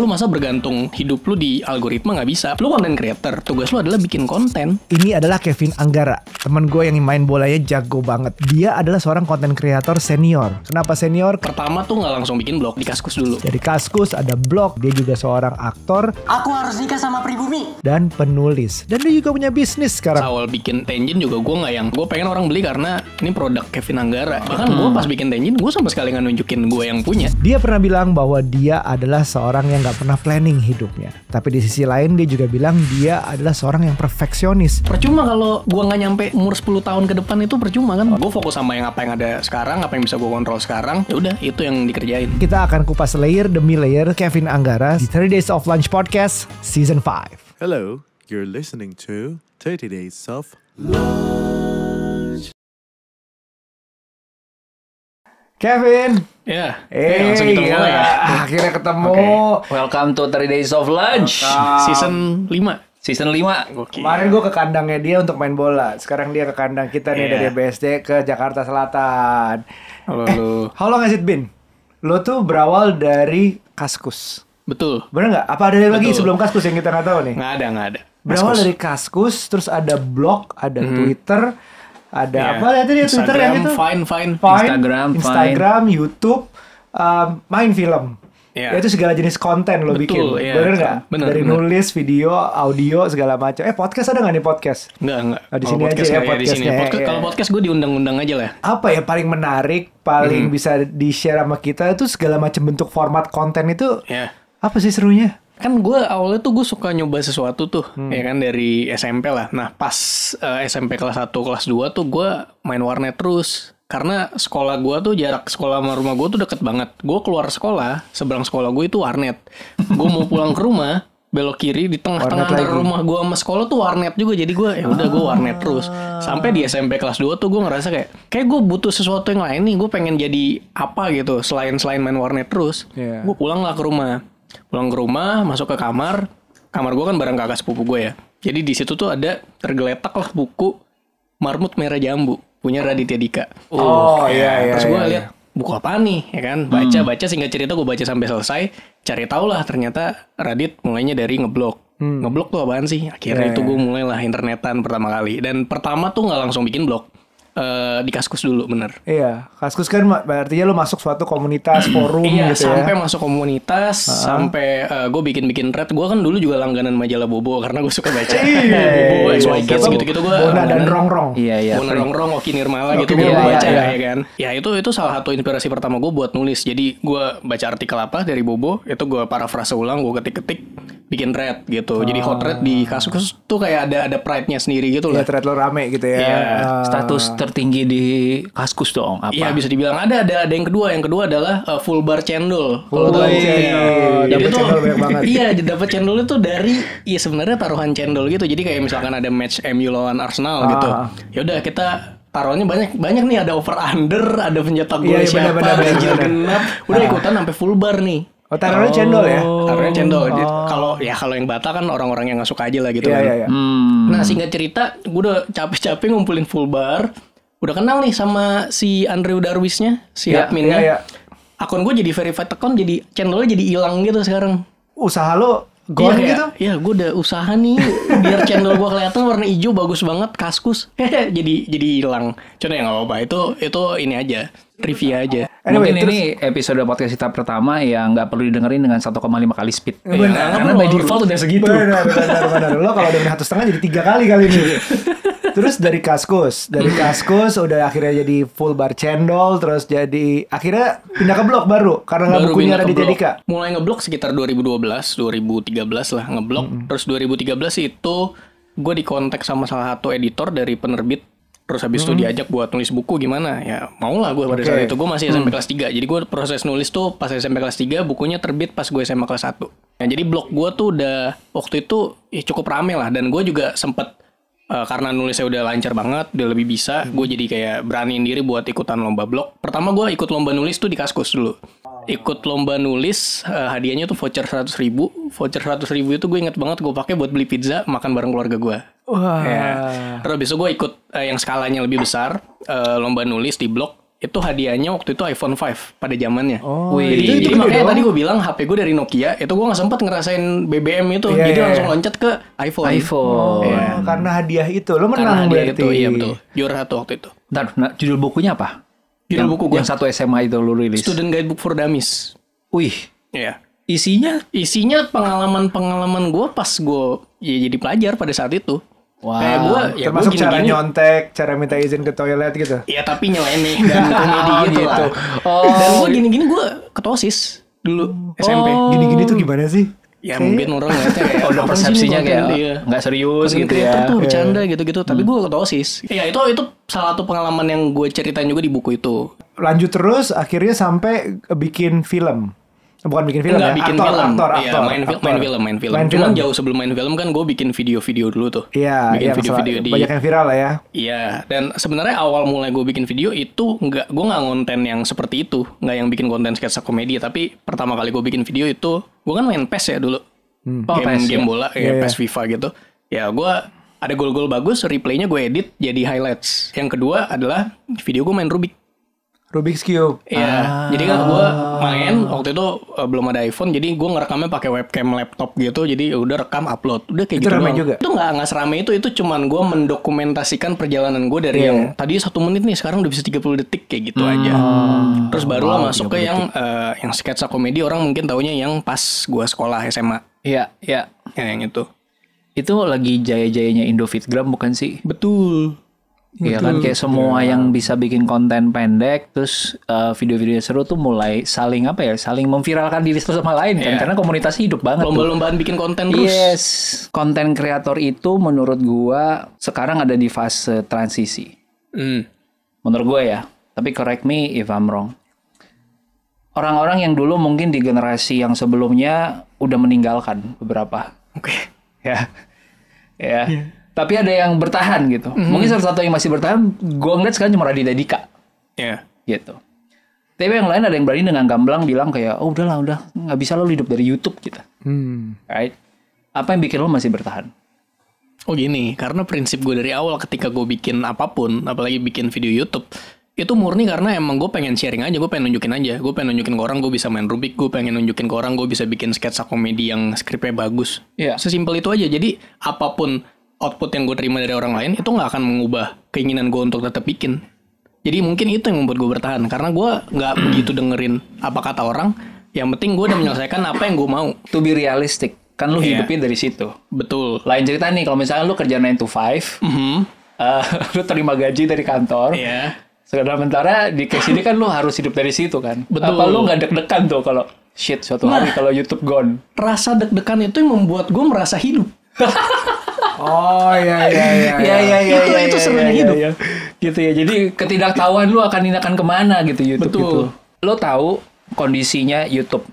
Lu masa bergantung hidup lu di algoritma nggak bisa. Lu konten creator, tugas lu adalah bikin konten. Ini adalah Kevin Anggara, teman gue yang main bolanya jago banget. Dia adalah seorang konten creator senior. Kenapa senior? Pertama tuh nggak langsung bikin blog, di Kaskus dulu. Jadi Kaskus ada blog, dia juga seorang aktor. Aku harus nikah sama pribumi. Dan penulis. Dan dia juga punya bisnis sekarang. Awal bikin Tenjin juga gue nggak yang, gue pengen orang beli karena ini produk Kevin Anggara. Bahkan hmm. gue pas bikin Tenjin, gue sama sekali nggak nunjukin gue yang punya. Dia pernah bilang bahwa dia adalah seorang yang nggak pernah planning hidupnya. Tapi di sisi lain dia juga bilang dia adalah seorang yang perfeksionis. Percuma kalau gua nggak nyampe umur 10 tahun ke depan itu percuma kan. Gue fokus sama yang apa yang ada sekarang, apa yang bisa gue kontrol sekarang. Ya udah itu yang dikerjain. Kita akan kupas layer demi layer Kevin Anggara di 30 Days of Lunch Podcast Season 5. Hello, you're listening to 30 Days of Lunch. Kevin. Ya. Yeah. Hey, ya, langsung kita mulai ya. Akhirnya ketemu. Okay. Welcome to 3 Days of Lunch. Welcome. Season 5. Season 5. Okay. Kemarin gue ke kandangnya dia untuk main bola. Sekarang dia ke kandang kita nih yeah. dari BSD ke Jakarta Selatan. Halo. Eh, how long has it been? Lo tuh berawal dari Kaskus. Betul. Benar nggak? Apa ada Betul. lagi sebelum Kaskus yang kita nggak tahu nih? Nggak ada, nggak ada. Berawal kaskus. dari Kaskus, terus ada blog, ada mm -hmm. Twitter, ada yeah. apa ya tadi Twitter yang itu Fine Fine, fine Instagram Instagram fine. YouTube um, main film Yeah. itu segala jenis konten lo bikin, yeah. bener nggak? Dari bener. nulis, video, audio, segala macam. Eh podcast ada nggak nih podcast? Nggak nggak. Nah, di sini aja ya, ya podcastnya. Ya. Podcast, iya, Kalau iya. podcast gue diundang-undang aja lah. Ya. Apa ya paling menarik, paling hmm. bisa di share sama kita itu segala macam bentuk format konten itu. Yeah. Apa sih serunya? kan gue awalnya tuh gue suka nyoba sesuatu tuh hmm. ya kan dari SMP lah nah pas uh, eh, SMP kelas 1 kelas 2 tuh gue main warnet terus karena sekolah gue tuh jarak sekolah sama rumah gue tuh deket banget gue keluar sekolah seberang sekolah gue itu warnet gue mau pulang ke rumah belok kiri di tengah-tengah rumah gue sama sekolah tuh warnet juga jadi gue ya udah gue warnet terus sampai di SMP kelas 2 tuh gue ngerasa kayak kayak gue butuh sesuatu yang lain nih gue pengen jadi apa gitu selain selain main warnet terus yeah. gue pulang lah ke rumah pulang ke rumah masuk ke kamar kamar gue kan barang kakak sepupu gue ya jadi di situ tuh ada tergeletak lah buku marmut merah jambu punya Raditya Dika oh, oh iya, iya terus gue iya, lihat iya. buku apa nih ya kan baca hmm. baca sehingga cerita gue baca sampai selesai cari tau lah ternyata Radit mulainya dari ngeblok hmm. ngeblok tuh apaan sih akhirnya yeah. itu gue iya. mulailah internetan pertama kali dan pertama tuh nggak langsung bikin blog uh, di kaskus dulu bener iya kaskus kan berarti lo masuk suatu komunitas forum iya, gitu sampai ya sampai masuk komunitas uh -huh. sampai uh, eh, gue bikin bikin thread gue kan dulu juga langganan majalah bobo karena gue suka baca iya, bobo iya, XY gitu gitu gue bona dan rong rong iya iya bona rong Oki Nirmala gitu gue baca ya, ya kan ya itu itu salah satu inspirasi pertama gue buat nulis jadi gue baca artikel apa dari bobo itu gue parafrase ulang gue ketik ketik bikin red gitu. Oh. Jadi hot red di ah. Kaskus tuh kayak ada ada pride-nya sendiri gitu loh. Ya thread lo rame gitu ya. Yeah. Iya. Uh. Status tertinggi di Kaskus dong apa? Iya bisa dibilang ada ada ada yang kedua. Yang kedua adalah uh, full bar cendol. Kalau oh, iya. dapet Dapat cendol banget. Iya, dapat cendol itu dari iya sebenarnya taruhan cendol gitu. Jadi kayak misalkan ada match MU lawan Arsenal ah. gitu. Ya udah kita taruhannya banyak banyak nih ada over under ada pencetak iya, gol yeah, iya, siapa bener, ganjil genap udah ah. ikutan sampai full bar nih Oh, taruhnya oh. cendol ya? Taruhnya hmm. cendol. Oh. Kalau ya kalau yang bata kan orang-orang yang nggak suka aja lah gitu yeah, kan. Yeah, yeah. Hmm. Nah singkat cerita, gue udah capek-capek ngumpulin full bar. Udah kenal nih sama si Andrew Darwisnya, si yeah, adminnya. Yeah, yeah. Akun gue jadi verified account, jadi cendolnya jadi hilang gitu sekarang. Usaha lo Gone ya, gitu? Ya, gue udah usaha nih biar channel gue kelihatan warna hijau bagus banget kaskus. jadi jadi hilang. Cuma ya nggak apa-apa. Itu itu ini aja trivia aja. Anyway, Mungkin terus, ini episode podcast kita pertama yang nggak perlu didengerin dengan 1,5 kali speed. Iya, benar, ya, karena by default udah segitu. Benar, benar, benar. Lo kalau dengerin satu setengah jadi tiga kali kali ini. terus dari kaskus, dari kaskus udah akhirnya jadi full bar cendol, terus jadi akhirnya pindah ke blok baru karena nggak bukunya ada di Dika. Mulai ngeblok sekitar 2012, 2013 lah ngeblok. Mm -hmm. Terus 2013 itu gue dikontak sama salah satu editor dari penerbit terus habis hmm. itu diajak buat nulis buku gimana ya mau lah gue pada okay. saat itu gue masih SMP hmm. kelas 3 jadi gue proses nulis tuh pas SMP kelas 3 bukunya terbit pas gue SMA kelas 1 nah, jadi blog gue tuh udah waktu itu ya cukup rame lah dan gue juga sempet uh, karena nulisnya udah lancar banget, udah lebih bisa, hmm. gue jadi kayak beraniin diri buat ikutan lomba blog. Pertama gue ikut lomba nulis tuh di Kaskus dulu. Ikut lomba nulis, uh, hadiahnya tuh voucher 100 ribu. Voucher 100 ribu itu gue inget banget gue pakai buat beli pizza, makan bareng keluarga gue. Wah. Ya. Terus besok gue ikut uh, yang skalanya lebih besar, uh, lomba nulis di blog itu hadiahnya waktu itu iPhone 5 pada zamannya. Oh, Wih. Itu, itu jadi makanya doang. tadi gue bilang HP gue dari Nokia, itu gue nggak sempat ngerasain BBM itu, yeah, jadi yeah. langsung iya. loncat ke iPhone. iPhone. Oh, yeah. Iya. Karena hadiah itu, lo menang karena hadiah berarti. itu, iya betul. Juara satu waktu itu. Bentar, nah, judul bukunya apa? Judul buku gue. Yang satu SMA itu lo rilis. Student Guidebook for Dummies. Wih. Iya. Yeah. Isinya? Isinya pengalaman-pengalaman gue pas gue ya jadi pelajar pada saat itu. Wow. Kayak gue, ya Termasuk gini, cara nyontek, cara minta izin ke toilet gitu. Iya tapi nyeleneh dan komedi oh, gitu, gitu. Oh. Dan gue gini-gini gue ketosis dulu oh. SMP. Gini-gini tuh gimana sih? Ya okay. mungkin orang ngeliatnya kayak udah persepsinya kayak nggak serius gitu ya. Tuh iya. bercanda gitu-gitu, Tapi tapi hmm. gue ketosis. Iya itu itu salah satu pengalaman yang gue ceritain juga di buku itu. Lanjut terus, akhirnya sampai bikin film. Bukan bikin film Enggak, ya? bikin aktor, film. Aktor, aktor, ya, aktor, main, aktor. main film, main film. Main Cuman jauh sebelum main film kan gue bikin video-video dulu tuh. Iya, bikin iya, video-video di banyak yang viral lah ya. Iya, dan sebenarnya awal mulai gue bikin video itu nggak gue nggak konten yang seperti itu, nggak yang bikin konten sketsa komedi, tapi pertama kali gue bikin video itu gue kan main PES ya dulu. Hmm. Game, oh, PES, game iya. bola, iya, ya, Ya, PES FIFA gitu. Ya gue ada gol-gol bagus, replaynya gue edit jadi highlights. Yang kedua adalah video gue main Rubik. Rubik's Cube. Iya. Ah. Jadi kan gue main waktu itu uh, belum ada iPhone, jadi gue ngerekamnya pakai webcam laptop gitu. Jadi ya udah rekam upload. Udah kayak itu gitu. Rame juga. Itu nggak nggak serame itu. Itu cuman gue mendokumentasikan perjalanan gue dari yeah. yang tadi satu menit nih, sekarang udah bisa 30 detik kayak gitu hmm. aja. Hmm. Terus barulah wow, masuk ke yang uh, yang sketsa komedi. Orang mungkin taunya yang pas gue sekolah SMA. Iya, iya. Yeah. Yang itu. Itu lagi jaya-jayanya Indo Fitgram bukan sih? Betul. Iya kan kayak semua ya. yang bisa bikin konten pendek terus video eh, video-video seru tuh mulai saling apa ya saling memviralkan diri satu sama lain kan iya. karena komunitas hidup banget lomba-lombaan bikin konten terus yes konten kreator itu menurut gua sekarang ada di fase transisi hmm. menurut gua ya tapi correct me if I'm wrong orang-orang yang dulu mungkin di generasi yang sebelumnya udah meninggalkan beberapa oke okay. ya ya yeah tapi ada yang bertahan gitu. Mm -hmm. Mungkin salah satu yang masih bertahan, gue ngeliat sekarang cuma Raditya Dika. Iya. Yeah. Gitu. Tapi yang lain ada yang berani dengan gamblang bilang kayak, oh udahlah udah nggak bisa lo hidup dari YouTube kita. Gitu. Hmm. Right? Apa yang bikin lo masih bertahan? Oh gini, karena prinsip gue dari awal ketika gue bikin apapun, apalagi bikin video YouTube, itu murni karena emang gue pengen sharing aja, gue pengen nunjukin aja, gue pengen nunjukin ke orang gue bisa main Rubik, gue pengen nunjukin ke orang gue bisa bikin sketsa komedi yang skripnya bagus. Yeah. Sesimpel itu aja. Jadi apapun output yang gue terima dari orang lain itu nggak akan mengubah keinginan gue untuk tetap bikin. Jadi mungkin itu yang membuat gue bertahan karena gue nggak begitu dengerin apa kata orang. Yang penting gue udah menyelesaikan apa yang gue mau. To be realistic, kan lu yeah. hidupin dari situ. Betul. Lain cerita nih kalau misalnya lu kerja 9 to 5, mm -hmm. uh, lu terima gaji dari kantor. Yeah. Iya. Sementara di case ini kan lu harus hidup dari situ kan. Betul. Apa lu nggak deg-degan tuh kalau shit suatu nah, hari kalau YouTube gone? Rasa deg-degan itu yang membuat gue merasa hidup. Oh iya iya iya. Iya iya iya. iya, iya itu itu ya, serunya ya, hidup. Iya. Gitu ya. Jadi ketidaktahuan lu akan ini akan kemana gitu YouTube Betul. itu. Lo tahu kondisinya YouTube.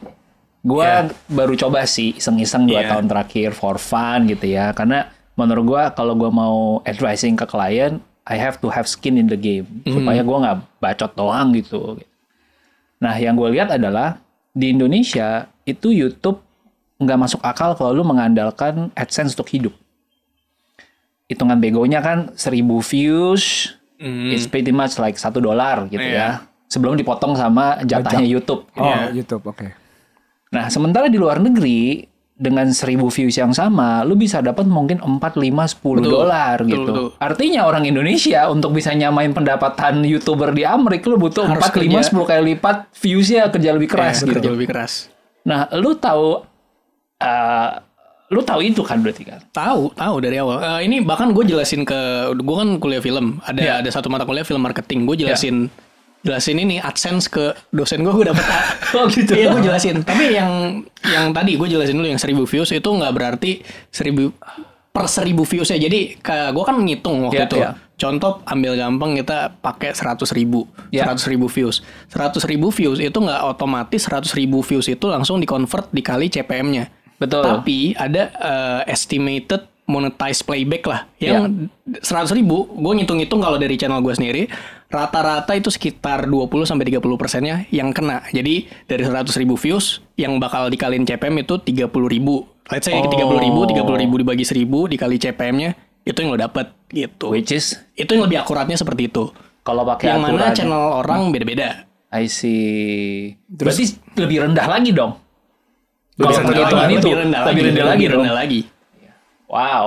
Gua yeah. baru coba sih iseng-iseng dua yeah. tahun terakhir for fun gitu ya. Karena menurut gue kalau gue mau advising ke klien, I have to have skin in the game mm. supaya gue nggak bacot doang gitu. Nah, yang gue lihat adalah di Indonesia itu YouTube nggak masuk akal kalau lu mengandalkan AdSense untuk hidup hitungan begonya kan seribu views mm. it's pretty much like satu dolar gitu yeah. ya sebelum dipotong sama jatahnya Bajak. YouTube. Oh, yeah. YouTube, oke. Okay. Nah, sementara di luar negeri dengan seribu views yang sama, lu bisa dapat mungkin 4, 5, 10 dolar gitu. Betul, betul. Artinya orang Indonesia untuk bisa nyamain pendapatan YouTuber di Amerika lu butuh Harus 4, kerja. 5, 10 kali lipat views views-nya kerja lebih iya, keras eh, gitu. Kerja lebih keras. Nah, lu tahu uh, Lu tahu itu kan berarti kan? Tahu, tahu dari awal. Uh, ini bahkan gue jelasin ke gue kan kuliah film. Ada yeah. ada satu mata kuliah film marketing. Gue ya. jelasin yeah jelasin ini adsense ke dosen gue gue dapet oh gitu iya gue jelasin tapi yang yang tadi gue jelasin dulu yang seribu views itu nggak berarti seribu per seribu views ya jadi gue kan ngitung waktu yeah, itu yeah. contoh ambil gampang kita pakai seratus ribu ya. seratus yeah. ribu views seratus ribu views itu nggak otomatis seratus ribu views itu langsung dikonvert dikali CPM-nya Betul. Tapi ada uh, estimated monetize playback lah yang ya. seratus ribu gue ngitung-ngitung kalau dari channel gue sendiri rata-rata itu sekitar 20 sampai 30 persennya yang kena jadi dari 100 ribu views yang bakal dikalin CPM itu 30 ribu let's say oh. 30 ribu 30 ribu dibagi 1000 dikali CPM-nya itu yang lo dapet gitu which is itu yang lebih akuratnya seperti itu kalau pakai yang mana channel orang beda-beda I see terus Berarti lebih rendah lagi dong lebih oh, itu lebih rendah, lebih rendah lagi, rendah lagi. Wow.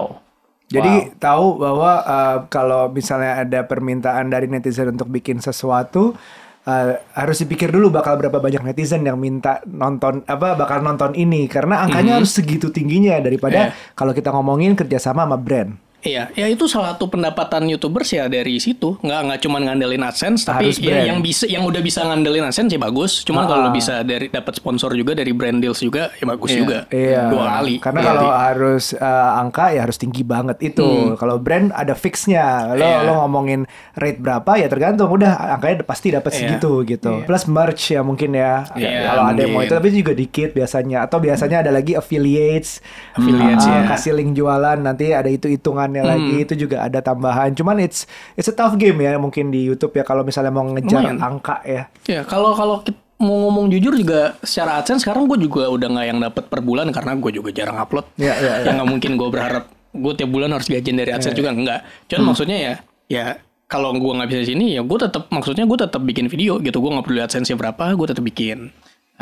Jadi wow. tahu bahwa uh, kalau misalnya ada permintaan dari netizen untuk bikin sesuatu uh, harus dipikir dulu bakal berapa banyak netizen yang minta nonton apa bakal nonton ini karena angkanya mm -hmm. harus segitu tingginya daripada yeah. kalau kita ngomongin kerjasama sama brand. Iya, ya itu salah satu pendapatan YouTubers ya dari situ. Nggak nggak cuma ngandelin AdSense, tapi Harus ya, yang bisa yang udah bisa ngandelin AdSense sih ya bagus. Cuman ah. kalau bisa dari dapat sponsor juga dari brand deals juga ya bagus iya. juga. Iya. Dua kali. Karena iya. kalau harus uh, angka ya harus tinggi banget itu. Hmm. Kalau brand ada fixnya. Lo iya. lo ngomongin rate berapa ya tergantung. Udah angkanya pasti dapat iya. segitu gitu. Iya. Plus merch ya mungkin ya. Iya, kalau ada yang mau itu tapi juga dikit biasanya. Atau biasanya ada lagi affiliates. Affiliates uh, ya. Kasih link jualan nanti ada itu hitungan tambahannya hmm. lagi itu juga ada tambahan. Cuman it's it's a tough game ya mungkin di YouTube ya kalau misalnya mau ngejar Main. angka ya. Ya kalau kalau mau ngomong jujur juga secara adsense sekarang gue juga udah nggak yang dapat per bulan karena gue juga jarang upload. Iya, iya, iya. Ya, ya, ya. Yang nggak mungkin gue berharap gue tiap bulan harus gajian dari adsense ya, ya. juga nggak Cuman hmm. maksudnya ya ya kalau gue nggak bisa sini ya gue tetap maksudnya gue tetap bikin video gitu gue nggak perlu adsense berapa gue tetap bikin.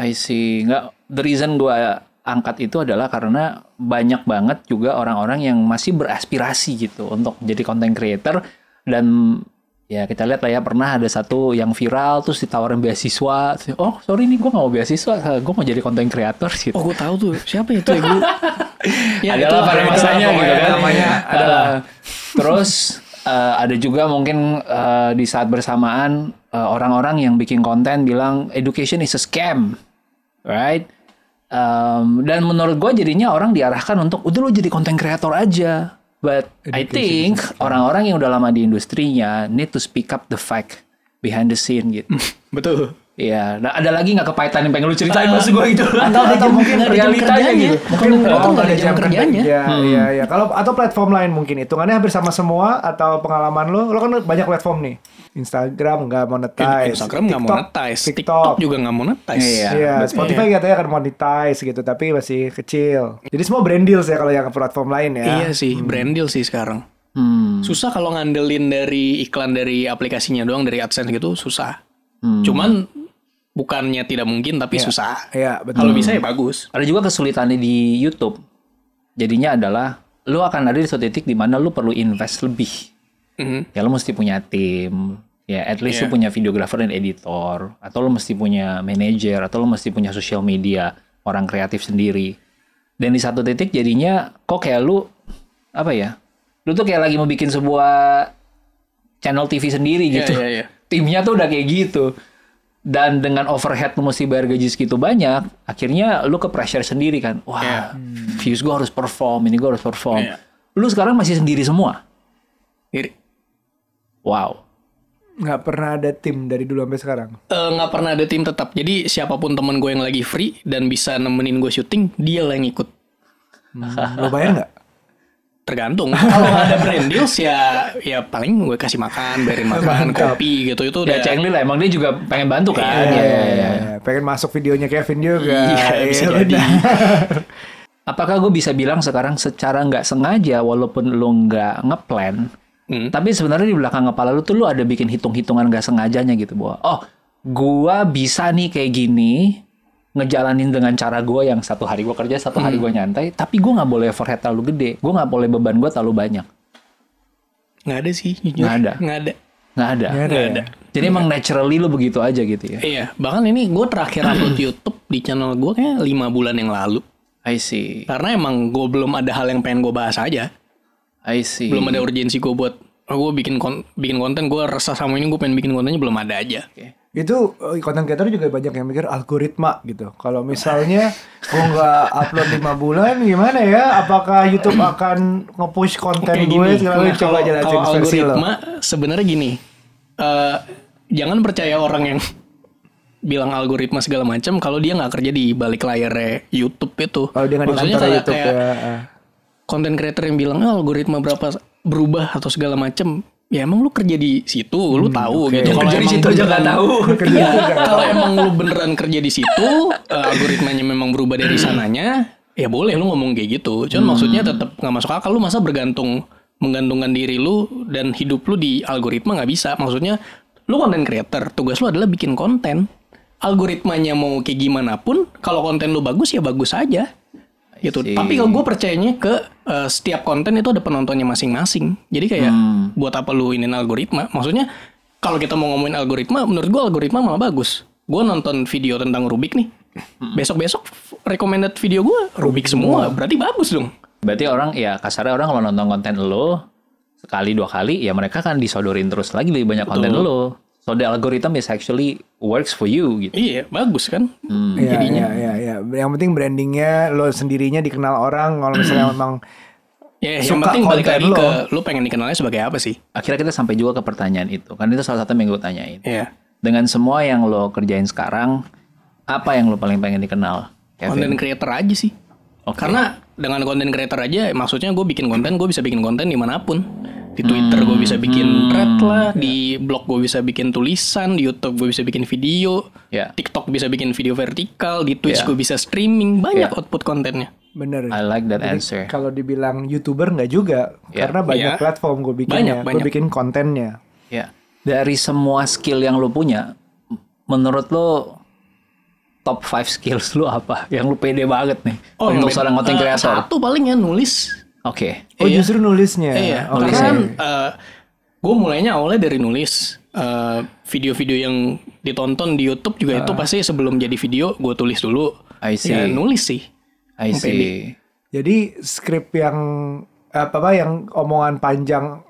I see. Nggak the reason gue angkat itu adalah karena banyak banget juga orang-orang yang masih beraspirasi gitu untuk jadi content creator dan ya kita lihat lah ya pernah ada satu yang viral terus ditawarin beasiswa oh sorry nih gue gak mau beasiswa eh, gue mau jadi konten creator gitu oh gue tahu tuh siapa itu ya gue ya, adalah pada masanya gitu kan namanya adalah terus uh, ada juga mungkin uh, di saat bersamaan orang-orang uh, orang -orang yang bikin konten bilang education is a scam right Um, dan menurut gue jadinya orang diarahkan untuk udah lu jadi konten kreator aja. But Education I think orang-orang yang udah lama di industrinya need to speak up the fact behind the scene gitu. Hmm, betul. Iya, nah ada lagi nggak kepahitan yang pengen lu ceritain uh, ah, maksud gue gitu? Atau, atau mungkin realitanya gitu. Mungkin tuh nggak ada jam kerjanya. Iya, hmm. iya, iya. Kalau atau platform lain mungkin hitungannya hampir sama semua atau pengalaman lo. Lo kan banyak platform nih. Instagram nggak monetize, Instagram nggak monetize, TikTok, TikTok juga nggak monetize. Iya, iya Spotify iya. katanya akan monetize gitu, tapi masih kecil. Jadi semua brand deals ya kalau yang ke platform lain ya. Iya sih, hmm. brand deal sih sekarang. Hmm. Susah kalau ngandelin dari iklan dari aplikasinya doang dari AdSense gitu susah. Hmm. Cuman bukannya tidak mungkin tapi ya. susah. Iya, betul. Kalau bisa ya bagus. Ada juga kesulitannya di YouTube. Jadinya adalah lu akan ada di suatu titik di mana lu perlu invest lebih. hmm Ya lu mesti punya tim. Ya at least yeah. lu iya. punya videographer dan editor atau lu mesti punya manager atau lu mesti punya social media, orang kreatif sendiri. Dan di satu titik jadinya kok kayak lu apa ya? lu tuh kayak lagi mau bikin sebuah channel TV sendiri iya, gitu. Yeah, yeah, Timnya tuh udah kayak gitu. Dan dengan overhead lu mesti bayar gaji segitu banyak, akhirnya lu ke pressure sendiri kan. Wah, yeah. views gua harus perform, ini gua harus perform. Yeah. Lu sekarang masih sendiri semua? Iri. Wow. Gak pernah ada tim dari dulu sampai sekarang? Uh, nggak pernah ada tim tetap. Jadi siapapun temen gue yang lagi free dan bisa nemenin gue syuting, dia lah yang ikut. Hmm, lo bayar gak? tergantung kalau ada brand deals ya ya paling gue kasih makan bayarin makan Mantap. kopi gitu itu udah ya. lah emang dia juga pengen bantu kan iya, iya, iya. iya, iya. iya. pengen masuk videonya Kevin juga iya, bisa jadi apakah gue bisa bilang sekarang secara nggak sengaja walaupun lo nggak ngeplan hmm. tapi sebenarnya di belakang kepala lo tuh lo ada bikin hitung-hitungan nggak sengajanya gitu bahwa oh gue bisa nih kayak gini ngejalanin dengan cara gue yang satu hari gue kerja satu hari hmm. gue nyantai tapi gue nggak boleh overhead terlalu gede gue nggak boleh beban gue terlalu banyak nggak ada sih jujur nggak ada nggak ada nggak ada gak ada, Gak ya? ada. jadi emang naturally lo begitu aja gitu ya iya bahkan ini gue terakhir upload YouTube di channel gue kayak lima bulan yang lalu I see karena emang gue belum ada hal yang pengen gue bahas aja I see belum ada urgensi gue buat oh, gue bikin kon bikin konten gue resah sama ini gue pengen bikin kontennya belum ada aja okay itu konten eh, creator juga banyak yang mikir algoritma gitu. Kalau misalnya gue nggak upload lima bulan, gimana ya? Apakah YouTube akan nge-push konten gue? Gini, coba jelasin kalau algoritma sebenarnya gini, uh, jangan percaya orang yang bilang algoritma segala macam kalau dia nggak kerja di balik layarnya YouTube itu. Kalau dia nggak di kayak, YouTube ya. Konten creator yang bilang ah, algoritma berapa berubah atau segala macam ya emang lu kerja di situ lu hmm, tahu okay. gitu kalau iya, di situ aja nggak tahu iya kalau emang lu beneran kerja di situ uh, eh, algoritmanya memang berubah dari hmm. sananya ya boleh lu ngomong kayak gitu cuman hmm. maksudnya tetap nggak masuk akal lu masa bergantung menggantungkan diri lu dan hidup lu di algoritma nggak bisa maksudnya lu konten creator tugas lu adalah bikin konten algoritmanya mau kayak gimana pun kalau konten lu bagus ya bagus aja gitu. Tapi kalau gue percayanya ke uh, setiap konten itu ada penontonnya masing-masing. Jadi kayak hmm. buat apa lu ini algoritma? Maksudnya kalau kita mau ngomongin algoritma, menurut gue algoritma malah bagus. Gue nonton video tentang Rubik nih. Hmm. Besok-besok recommended video gue Rubik semua. semua. Berarti bagus dong. Berarti orang ya kasarnya orang kalau nonton konten lo sekali dua kali ya mereka kan disodorin terus lagi lebih banyak konten Betul. lo So the algorithm is actually works for you gitu. Iya, bagus kan? Hmm. Ya, jadinya. Iya, iya, iya. Yang penting brandingnya lo sendirinya dikenal orang kalau misalnya hmm. memang Ya, yeah, yang penting balik lagi lo. ke lo pengen dikenalnya sebagai apa sih? Akhirnya kita sampai juga ke pertanyaan itu. Kan itu salah satu yang gue tanyain. Iya. Yeah. Dengan semua yang lo kerjain sekarang, apa yang lo paling pengen dikenal? Kevin? Content creator aja sih. Okay. Karena dengan content creator aja, maksudnya gue bikin konten, gue bisa bikin konten dimanapun di Twitter gue bisa bikin hmm. thread lah, di blog gue bisa bikin tulisan, di YouTube gue bisa bikin video, yeah. TikTok bisa bikin video vertikal, di Twitch yeah. gue bisa streaming, banyak yeah. output kontennya. Bener. I like that Jadi, answer. Kalau dibilang youtuber nggak juga, yeah. karena banyak yeah. platform gue bikin, banyak, ya. banyak. gue bikin kontennya. Ya. Yeah. Dari semua skill yang lo punya, menurut lo top 5 skills lu apa yang lu pede banget nih oh, untuk seorang content kreator satu paling ya nulis Oke. Okay. Oh iya. justru nulisnya. Iya. Okay. Karena kan uh, eh, gue mulainya awalnya dari nulis eh, video-video uh, yang ditonton di YouTube juga uh. itu ah. pasti sebelum jadi video gue tulis dulu. I ya, see. Ya, nulis sih. I see. Okay. Jadi skrip yang apa apa yang omongan panjang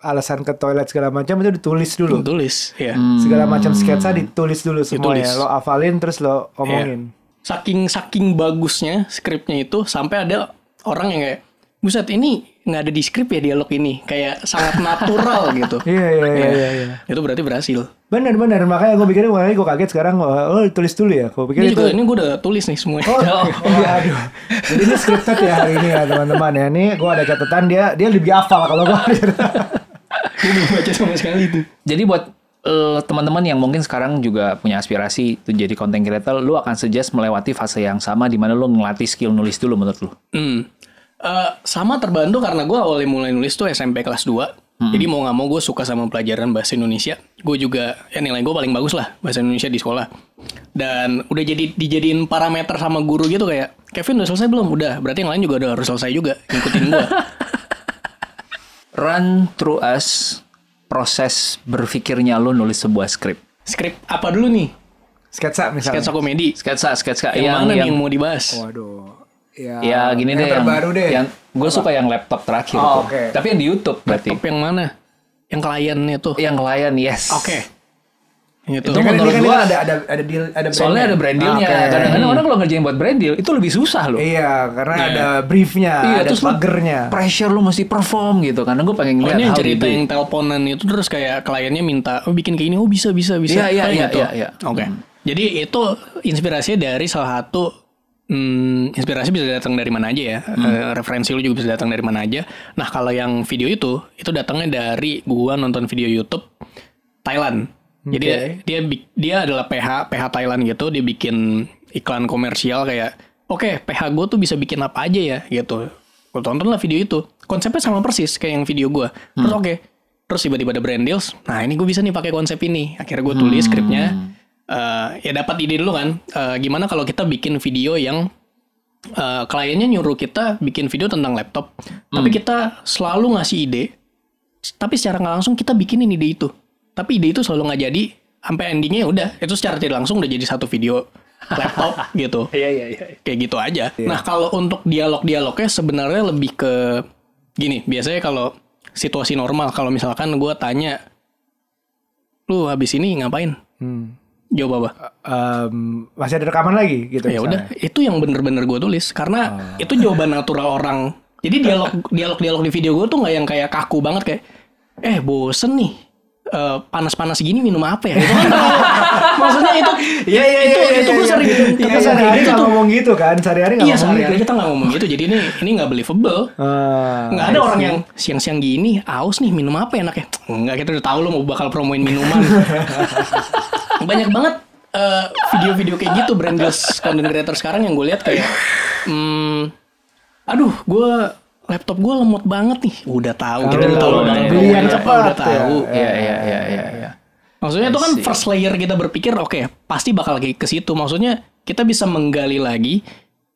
alasan ke toilet segala macam itu ditulis dulu. Ditulis, ya. Hmm. Segala macam sketsa ditulis dulu semua ya. ditulis. ya. Lo afalin terus lo iya. omongin. Yeah. Saking saking bagusnya skripnya itu sampai ada orang yang kayak buset ini nggak ada di skrip ya dialog ini kayak sangat natural gitu iya iya, iya iya iya iya itu berarti berhasil benar benar makanya gue pikirnya makanya gue kaget sekarang oh, oh tulis dulu ya gue pikir ini itu... ini gue udah tulis nih semuanya oh, oh. iya aduh jadi ini scripted ya hari ini ya teman-teman ya ini gue ada catatan dia dia lebih hafal kalau gue gue belum baca sama sekali itu jadi buat eh, teman-teman yang mungkin sekarang juga punya aspirasi tuh jadi content creator, lu akan suggest melewati fase yang sama di mana lu ngelatih skill nulis dulu menurut lu. Hmm Uh, sama terbantu karena gue awalnya mulai nulis tuh SMP kelas 2 hmm. Jadi mau gak mau gue suka sama pelajaran bahasa Indonesia Gue juga, ya nilai gue paling bagus lah bahasa Indonesia di sekolah Dan udah jadi dijadiin parameter sama guru gitu kayak Kevin udah selesai belum? Udah, berarti yang lain juga udah harus selesai juga Ngikutin gue Run through us proses berpikirnya lo nulis sebuah skrip Skrip apa dulu nih? Sketsa misalnya Sketsa komedi Sketsa, sketsa Yang, yang mana yang... yang mau dibahas? Waduh Ya, ya gini deh terbaru yang, deh. Yang gue suka yang laptop terakhir oh, tuh. Okay. Tapi yang di YouTube berarti. Laptop yang mana? Yang klien itu Yang klien, yes. Oke. Okay. Itu, itu kan, menurut kan gue ada ada ada deal ada brand soalnya ada brand dealnya ah, okay. kadang-kadang hmm. orang kalau ngerjain buat brand deal itu lebih susah loh iya karena yeah. ada briefnya iya, ada pagernya. pressure lu mesti perform gitu karena gue pengen ngeliat oh, yang cerita yang teleponan itu terus kayak kliennya minta oh bikin kayak ini oh bisa bisa bisa iya iya iya, gitu. iya, iya oke hmm. jadi itu inspirasinya dari salah satu hmm, inspirasi bisa datang dari mana aja ya. Hmm. Uh, referensi lu juga bisa datang dari mana aja. Nah, kalau yang video itu itu datangnya dari gua nonton video YouTube Thailand. Okay. Jadi dia dia adalah PH PH Thailand gitu, dia bikin iklan komersial kayak oke, okay, PH gua tuh bisa bikin apa aja ya gitu. gua tonton lah video itu. Konsepnya sama persis kayak yang video gua. Terus hmm. oke, okay. terus tiba-tiba ada brand deals. Nah, ini gua bisa nih pakai konsep ini. Akhirnya gua tulis hmm. skripnya uh, ya dapat ide dulu kan uh, gimana kalau kita bikin video yang uh, kliennya nyuruh kita bikin video tentang laptop hmm. tapi kita selalu ngasih ide tapi secara nggak langsung kita bikinin ide itu tapi ide itu selalu nggak jadi sampai endingnya ya udah itu secara tidak langsung udah jadi satu video laptop gitu iya iya iya kayak gitu aja yeah. nah kalau untuk dialog dialognya sebenarnya lebih ke gini biasanya kalau situasi normal kalau misalkan gue tanya lu habis ini ngapain hmm Jawab apa? Um, masih ada rekaman lagi gitu. Ya udah, itu yang bener-bener gue tulis karena oh. itu jawaban natural orang. Jadi dialog dialog dialog di video gue tuh nggak yang kayak kaku banget kayak, eh bosen nih eh, panas-panas uh, gini minum apa ya? Itu kan maksudnya itu ya, ya, itu ya, ya, itu gue iya, sering ya, ya, ya, ya, sehari-hari itu ngomong gitu kan, sehari-hari nggak iya, sehari-hari gitu. kita nggak ngomong gitu. Jadi ini ini nggak believable. Ah, nggak uh, ada orang yang siang-siang gini, aus nih minum apa enak ya Nggak kita udah tahu lo mau bakal promoin minuman. banyak banget eh, video-video uh, kayak gitu brandless content creator sekarang yang gue lihat kayak hmm, aduh gue laptop gue lemot banget nih udah tahu kita udah tahu beli yang cepat udah tahu ya ya ya ya ya maksudnya itu kan first layer kita berpikir oke okay, pasti bakal lagi ke situ maksudnya kita bisa menggali lagi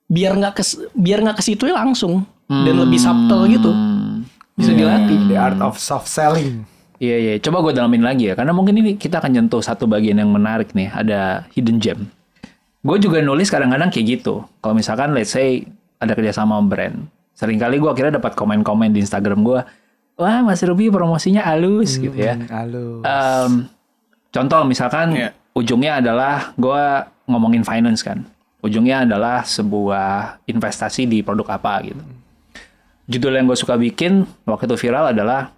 biar nggak kes biar nggak ke situ langsung hmm. dan lebih subtle gitu bisa yeah. Hmm. dilatih the art of soft selling Iya iya, coba gue dalamin lagi ya, karena mungkin ini kita akan nyentuh satu bagian yang menarik nih, ada hidden gem. Gue juga nulis kadang-kadang kayak gitu. Kalau misalkan let's say ada kerjasama brand, seringkali gue akhirnya dapat komen-komen di Instagram gue, wah Mas Ruby promosinya halus hmm, gitu ya. Halus. Um, contoh misalkan yeah. ujungnya adalah gue ngomongin finance kan, ujungnya adalah sebuah investasi di produk apa gitu. Judul yang gue suka bikin waktu itu viral adalah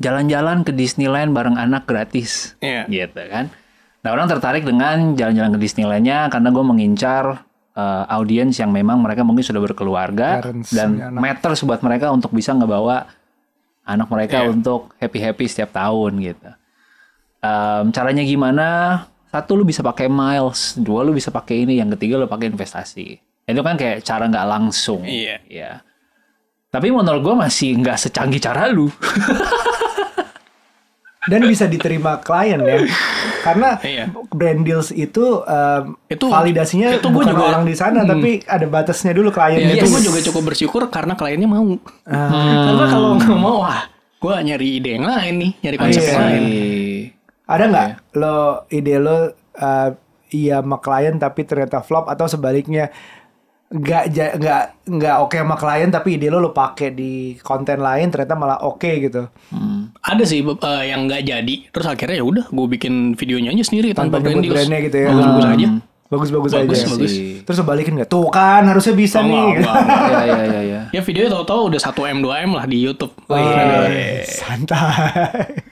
jalan-jalan ke Disneyland bareng anak gratis. Yeah. Gitu kan. Nah orang tertarik dengan jalan-jalan ke Disneylandnya karena gue mengincar uh, audiens yang memang mereka mungkin sudah berkeluarga Parents dan matters buat mereka untuk bisa ngebawa anak mereka yeah. untuk happy-happy setiap tahun gitu. Um, caranya gimana? Satu lu bisa pakai miles, dua lu bisa pakai ini, yang ketiga lu pakai investasi. Itu kan kayak cara nggak langsung. Iya. Yeah. Yeah. Tapi menurut gue masih nggak secanggih cara lu. dan bisa diterima klien ya karena iya. brand deals itu, um, itu validasinya itu bukan juga, orang di sana hmm. tapi ada batasnya dulu klien. iya, itu gue juga cukup bersyukur karena kliennya mau uh, hmm. karena kalau nggak mau wah gue nyari ide yang lain nih nyari konsep yang lain iya. ada nggak iya. lo ide lo uh, iya sama klien tapi ternyata flop atau sebaliknya nggak nggak nggak oke okay sama klien tapi ide lo lo pakai di konten lain ternyata malah oke okay, gitu hmm. ada sih uh, yang nggak jadi terus akhirnya ya udah gue bikin videonya aja sendiri tanpa, tanpa brand brandnya gitu ya bagus-bagus hmm. aja bagus-bagus aja bagus, bagus. Iya terus balikin nggak tuh kan harusnya bisa oh, nih iya, iya, ya, ya, ya, ya. ya video tahu-tahu udah 1 m 2 m lah di YouTube oh, iya. santai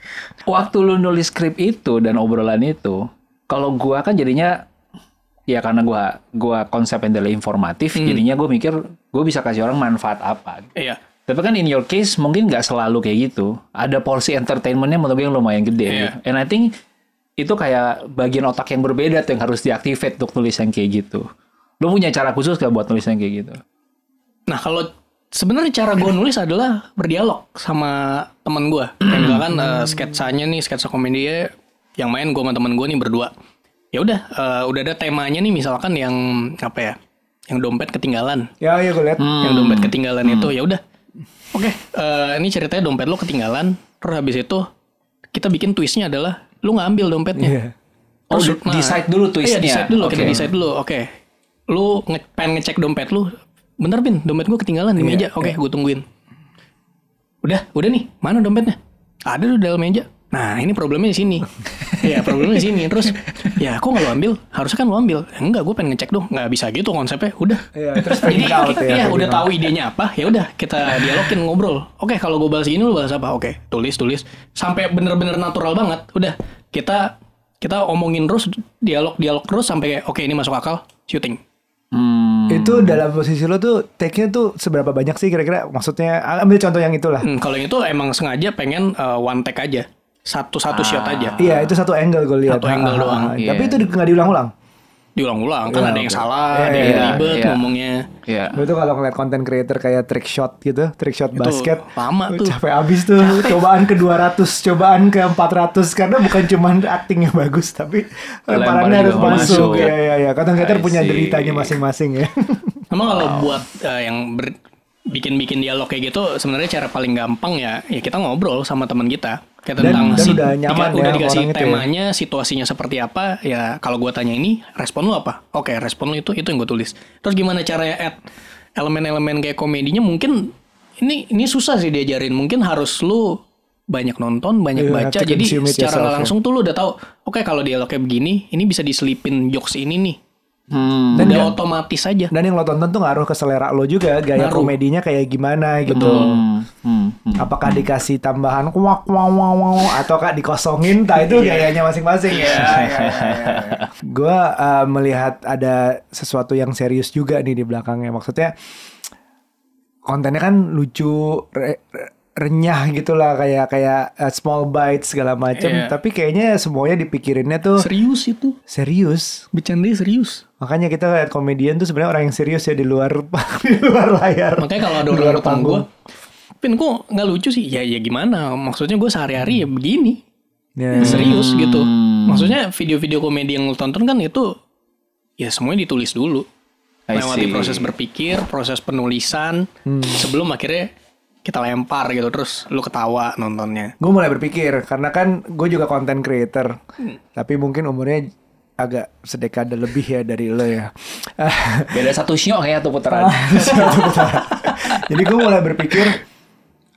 waktu lu nulis skrip itu dan obrolan itu kalau gua kan jadinya ya karena gue gua konsep yang informatif hmm. jadinya gue mikir gue bisa kasih orang manfaat apa iya tapi kan in your case mungkin nggak selalu kayak gitu ada porsi entertainmentnya menurut gue yang lumayan gede iya. gitu. and I think itu kayak bagian otak yang berbeda tuh yang harus diaktifkan untuk nulis yang kayak gitu Lo punya cara khusus gak buat nulis yang kayak gitu nah kalau sebenarnya cara gue nulis adalah berdialog sama teman gue kayak kan uh, sketsanya nih sketsa komedi yang main gue sama teman gue nih berdua ya udah uh, udah ada temanya nih misalkan yang apa ya yang dompet ketinggalan ya ya gue lihat hmm. yang dompet ketinggalan hmm. itu ya udah hmm. oke okay, uh, eh, ini ceritanya dompet lo ketinggalan terus habis itu kita bikin twistnya adalah lo ngambil dompetnya yeah. Oh, oh nah, decide dulu twistnya. Iya, decide dulu. Okay. Kita decide dulu. Oke. Okay. Lu nge pengen ngecek dompet lo bener Pin. Dompet gua ketinggalan di yeah, meja. Oke, okay, iya. yeah. gue tungguin. Udah, udah nih. Mana dompetnya? Ada tuh dalam meja. Nah ini problemnya di sini. ya problemnya di sini. Terus ya aku nggak lo ambil. Harusnya kan lo ambil. Ya, enggak, gue pengen ngecek dong. Nggak bisa gitu konsepnya. Udah. Ya, terus Jadi out, ya, ya udah tahu idenya apa. Ya udah kita dialogin ngobrol. Oke kalau gue bahas ini lo bahas apa? Oke tulis tulis. Sampai bener-bener natural banget. Udah kita kita omongin terus dialog dialog terus sampai oke ini masuk akal syuting. Hmm. Itu dalam posisi lo tuh take-nya tuh seberapa banyak sih kira-kira? Maksudnya ambil contoh yang itulah. Hmm, kalau yang itu emang sengaja pengen uh, one take aja satu-satu ah. shot aja. Iya, itu satu angle gue lihat. Satu angle ah, ah doang. Ah. Iya. Tapi itu nggak di, diulang-ulang. Diulang-ulang karena iya, ada yang salah, yeah, ada iya, yang iya. ribet yeah. ngomongnya. Iya. Yeah. Itu kalau ngeliat konten creator kayak trick shot gitu, trick shot itu basket. Lama tuh. Capek abis tuh. Capek. Cobaan ke 200, cobaan ke 400 karena bukan cuman acting yang bagus tapi lemparannya harus masuk. Iya iya iya. Konten creator punya deritanya masing-masing ya. Emang kalau wow. buat uh, yang ber bikin-bikin dialog kayak gitu sebenarnya cara paling gampang ya ya kita ngobrol sama teman kita Kayak tentang dan, si, udah nyaman ya, udah dikasih ya. temanya, ya. situasinya seperti apa, ya kalau gua tanya ini, respon lu apa? Oke, respon lu itu itu yang gua tulis. Terus gimana cara ya add elemen-elemen kayak komedinya? Mungkin ini ini susah sih diajarin. Mungkin harus lu banyak nonton, banyak yeah, baca. Jadi secara ya. langsung ya. tuh lu udah tahu, oke okay, kalau kayak begini, ini bisa diselipin jokes ini nih Hmm, dan udah ya otomatis aja. Dan yang lo tonton tuh ngaruh ke selera lo juga, gaya ngaruh. komedinya kayak gimana gitu. Hmm, hmm, hmm, Apakah dikasih tambahan kuak wow wow wow atau kak dikosongin? tak itu iya. gayanya masing-masing ya. ya, ya, iya, ya. Gue uh, melihat ada sesuatu yang serius juga nih di belakangnya. Maksudnya kontennya kan lucu, re, re, renyah gitulah kayak kayak eh, small bites segala macam yeah. tapi kayaknya semuanya dipikirinnya tuh serius itu serius bercanda serius makanya kita lihat komedian tuh sebenarnya orang yang serius ya di luar di luar layar makanya kalau ada orang datang pin kok nggak lucu sih ya ya gimana maksudnya gue sehari-hari ya begini yeah. Ya, serius hmm. gitu maksudnya video-video komedi yang lu tonton kan itu ya semuanya ditulis dulu melewati proses berpikir proses penulisan hmm. sebelum akhirnya kita lempar gitu terus lu ketawa nontonnya gue mulai berpikir karena kan gue juga konten creator hmm. tapi mungkin umurnya agak sedekade lebih ya dari lo ya. Beda satu sio kayak tuh putaran. Jadi gue mulai berpikir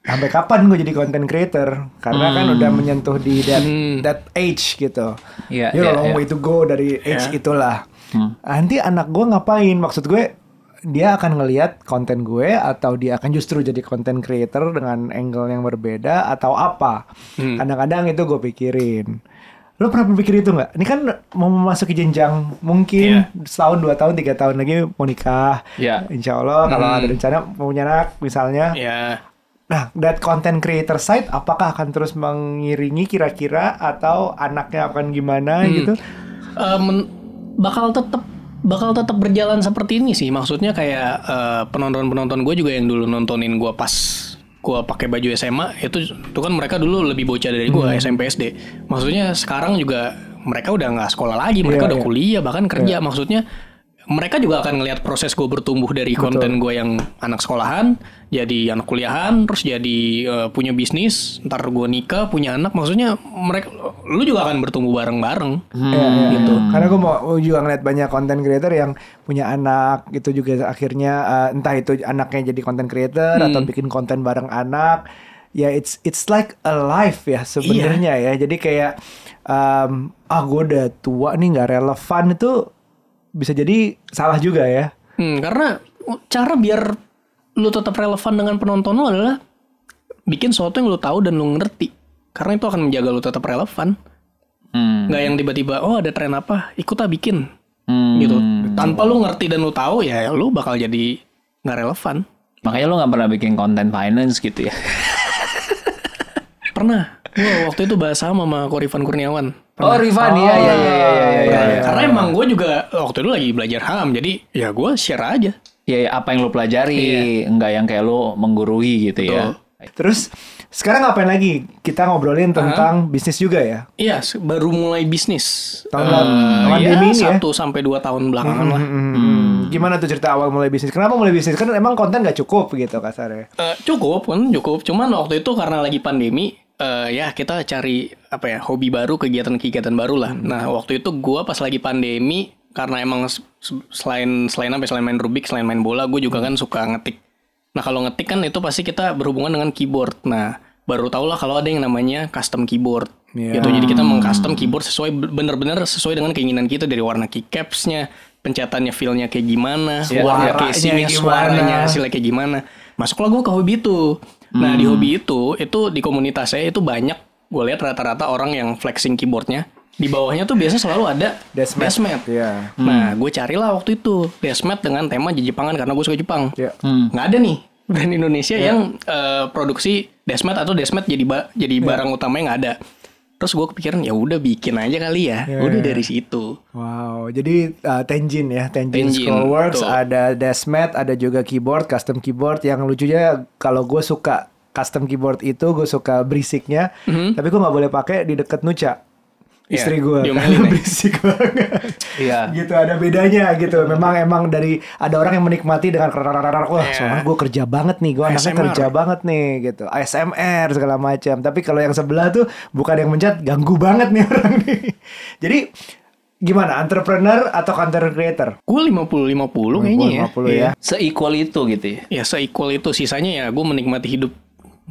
sampai kapan gue jadi konten creator karena kan hmm. kan udah menyentuh di that, hmm. that age gitu. Yeah, you yeah, long yeah. way to go dari age yeah. itulah. Hmm. Nanti anak gue ngapain? Maksud gue dia akan ngelihat konten gue atau dia akan justru jadi konten creator dengan angle yang berbeda atau apa. Hmm. Kadang-kadang hmm. itu gue pikirin. Lo pernah berpikir itu nggak? Ini kan mau memasuki jenjang mungkin yeah. setahun, dua tahun, tiga tahun lagi mau nikah. Yeah. Insya Allah kalau hmm. ada rencana mau punya anak misalnya. Yeah. Nah, that content creator side apakah akan terus mengiringi kira-kira atau anaknya akan gimana hmm. gitu? Um, bakal tetap bakal tetap berjalan seperti ini sih. Maksudnya kayak uh, penonton-penonton gue juga yang dulu nontonin gue pas gue pakai baju SMA itu itu kan mereka dulu lebih bocah dari gue hmm. SMP SD. Maksudnya sekarang juga mereka udah nggak sekolah lagi, mereka yeah, udah yeah. kuliah bahkan kerja. Yeah. Maksudnya mereka juga akan ngelihat proses gue bertumbuh dari konten gue yang anak sekolahan jadi anak kuliahan terus jadi uh, punya bisnis ntar gue nikah punya anak maksudnya mereka lu juga akan bertumbuh bareng bareng hmm. ya, ya, gitu iya. karena gue mau juga ngeliat banyak konten creator yang punya anak gitu juga akhirnya uh, entah itu anaknya jadi konten creator hmm. atau bikin konten bareng anak ya it's it's like a life ya sebenarnya iya. ya jadi kayak um, ah gue udah tua nih nggak relevan itu bisa jadi salah juga ya. Hmm, karena cara biar lu tetap relevan dengan penonton lu adalah bikin sesuatu yang lu tahu dan lu ngerti. Karena itu akan menjaga lu tetap relevan. Hmm. Gak yang tiba-tiba, oh ada tren apa, ikut ah bikin. Hmm. Gitu. Tanpa lu ngerti dan lu tahu, ya lu bakal jadi nggak relevan. Makanya lu nggak pernah bikin konten finance gitu ya? pernah. Gue waktu itu bahas sama sama Korifan Kurniawan. Pernah. Oh Rifan iya, iya, iya, oh, ya, ya, ya, ya, ya, ya, ya, Karena emang gue juga waktu itu lagi belajar ham, jadi ya gue share aja. Ya, ya apa yang lo pelajari, iya. nggak yang kayak lo menggurui gitu ya. Betul. ya. Terus sekarang ngapain lagi? Kita ngobrolin tentang uh, bisnis juga ya? Iya, baru mulai bisnis. Tahun uh, pandemi ya, ini ya ya. sampai dua tahun belakangan hmm, lah. Hmm hmm, hmm, hmm. Gimana tuh cerita awal mulai bisnis? Kenapa mulai bisnis? Kan emang konten gak cukup gitu kasarnya. Uh, cukup pun cukup, cuman waktu itu karena lagi pandemi uh, ya kita cari apa ya hobi baru, kegiatan-kegiatan baru lah. Hmm. Nah waktu itu gue pas lagi pandemi karena emang selain selain apa ya, selain main rubik, selain main bola, gue juga hmm. kan suka ngetik. Nah kalau ngetik kan itu pasti kita berhubungan dengan keyboard. Nah baru tau lah kalau ada yang namanya custom keyboard. Yeah. Gitu. Jadi kita mengcustom keyboard sesuai bener-bener sesuai dengan keinginan kita dari warna keycapsnya pencetannya feel kayak gimana, warna casing-nya, suaranya, sih kayak gimana. Masuklah gue ke hobi itu. Nah, hmm. di hobi itu itu di komunitas saya itu banyak gue lihat rata-rata orang yang flexing keyboardnya di bawahnya tuh biasa selalu ada desmet. desmet. Yeah. Iya. Hmm. Nah, gue carilah waktu itu desmet dengan tema Jepangan karena gue suka Jepang. Yeah. Hmm. Nggak ada nih brand Indonesia yeah. yang uh, produksi desmet atau desmet jadi ba jadi yeah. barang utamanya nggak ada. Terus gue kepikiran ya udah bikin aja kali ya. Yeah. Udah ya, ya. dari situ. Wow, jadi uh, Tenjin ya, Tenjin, Tenjin Scrollworks, ada Desmet, ada juga keyboard, custom keyboard. Yang lucunya kalau gue suka custom keyboard itu, gue suka berisiknya. Mm -hmm. Tapi gue nggak boleh pakai di deket Nuca. Iya. istri yeah, gue karena ya. berisik banget yeah. gitu ada bedanya gitu memang emang dari ada orang yang menikmati dengan kerararararar, wah yeah. soalnya gue kerja banget nih gue anaknya kerja banget nih gitu ASMR segala macam tapi kalau yang sebelah tuh bukan yang mencet ganggu banget nih orang nih jadi gimana entrepreneur atau content creator? Gue 50 50 kayaknya 50, ya. ya. Iya. Se-equal itu gitu ya. Ya se-equal itu sisanya ya gue menikmati hidup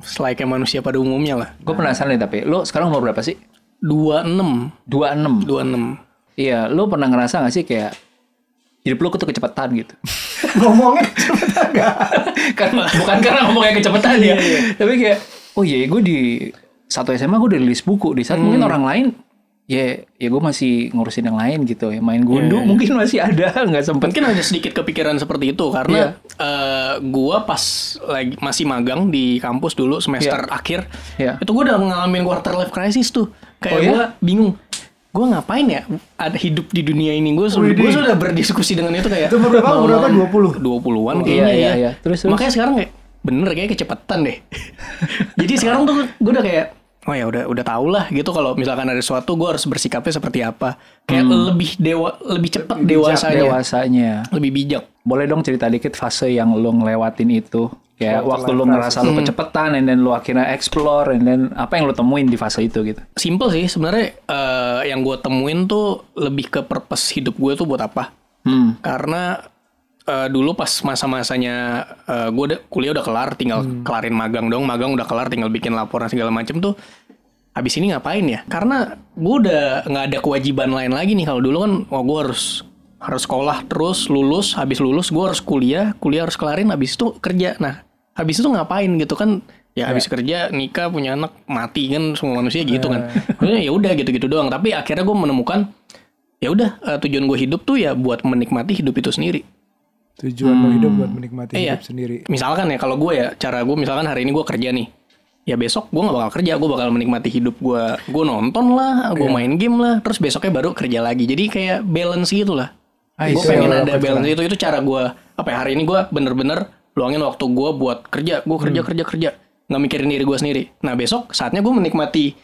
selayaknya manusia pada umumnya lah. Gue penasaran nih tapi lo sekarang umur berapa sih? dua dua enam enam dua enam Iya, lu pernah ngerasa gak sih kayak jadi lu tuh kecepatan gitu. ngomongnya kecepatan gak? karena, bukan karena ngomongnya kecepatan ya. Iya, iya. Tapi kayak, oh iya gue di satu SMA gue udah rilis buku. Di saat hmm. mungkin orang lain ya ya gue masih ngurusin yang lain gitu ya main gundu yeah. Iya. mungkin masih ada nggak sempet mungkin hanya sedikit kepikiran seperti itu karena yeah. uh, gue pas lagi masih magang di kampus dulu semester yeah. akhir yeah. itu gue udah ngalamin quarter life crisis tuh kayak oh, iya? gue bingung gue ngapain ya ada hidup di dunia ini gue sudah gue sudah berdiskusi dengan itu kayak itu berapa berapa dua puluh dua puluhan oh, kayaknya iya, ya. iya, ya terus, terus. makanya sekarang kayak bener kayak kecepatan deh jadi sekarang tuh gue udah kayak oh ya udah udah tau lah gitu kalau misalkan ada sesuatu gue harus bersikapnya seperti apa kayak hmm. lebih dewa lebih cepat dewasanya dewasanya lebih bijak boleh dong cerita dikit fase yang lo ngelewatin itu kayak waktu lo ngerasa lo hmm. kecepetan hmm. and then lo akhirnya explore and then apa yang lo temuin di fase itu gitu simple sih sebenarnya uh, yang gue temuin tuh lebih ke purpose hidup gue tuh buat apa hmm. karena uh, dulu pas masa-masanya uh, eh, gue udah kuliah udah kelar, tinggal hmm. kelarin magang dong, magang udah kelar, tinggal bikin laporan segala macem tuh. habis ini ngapain ya? Karena gue udah nggak ada kewajiban lain lagi nih. Kalau dulu kan, oh gue harus harus sekolah terus lulus, habis lulus gue harus kuliah, kuliah harus kelarin, habis itu kerja. Nah, habis itu ngapain gitu kan? Ya, habis habis ya. kerja nikah punya anak mati kan semua manusia gitu kan eh. ya udah gitu gitu doang tapi akhirnya gue menemukan ya udah tujuan gue hidup tuh ya buat menikmati hidup itu sendiri tujuan hmm. lo hidup buat hmm. menikmati iya. hidup sendiri misalkan ya kalau gue ya cara gue misalkan hari ini gue kerja nih ya besok gue gak bakal kerja gue bakal menikmati hidup gue gue nonton lah gue yeah. main game lah terus besoknya baru kerja lagi jadi kayak balance gitu lah ah, gue pengen ada balance itu itu cara gue apa ya hari ini gue bener-bener luangin waktu gue buat kerja gue kerja hmm. kerja kerja Gak mikirin diri gue sendiri nah besok saatnya gue menikmati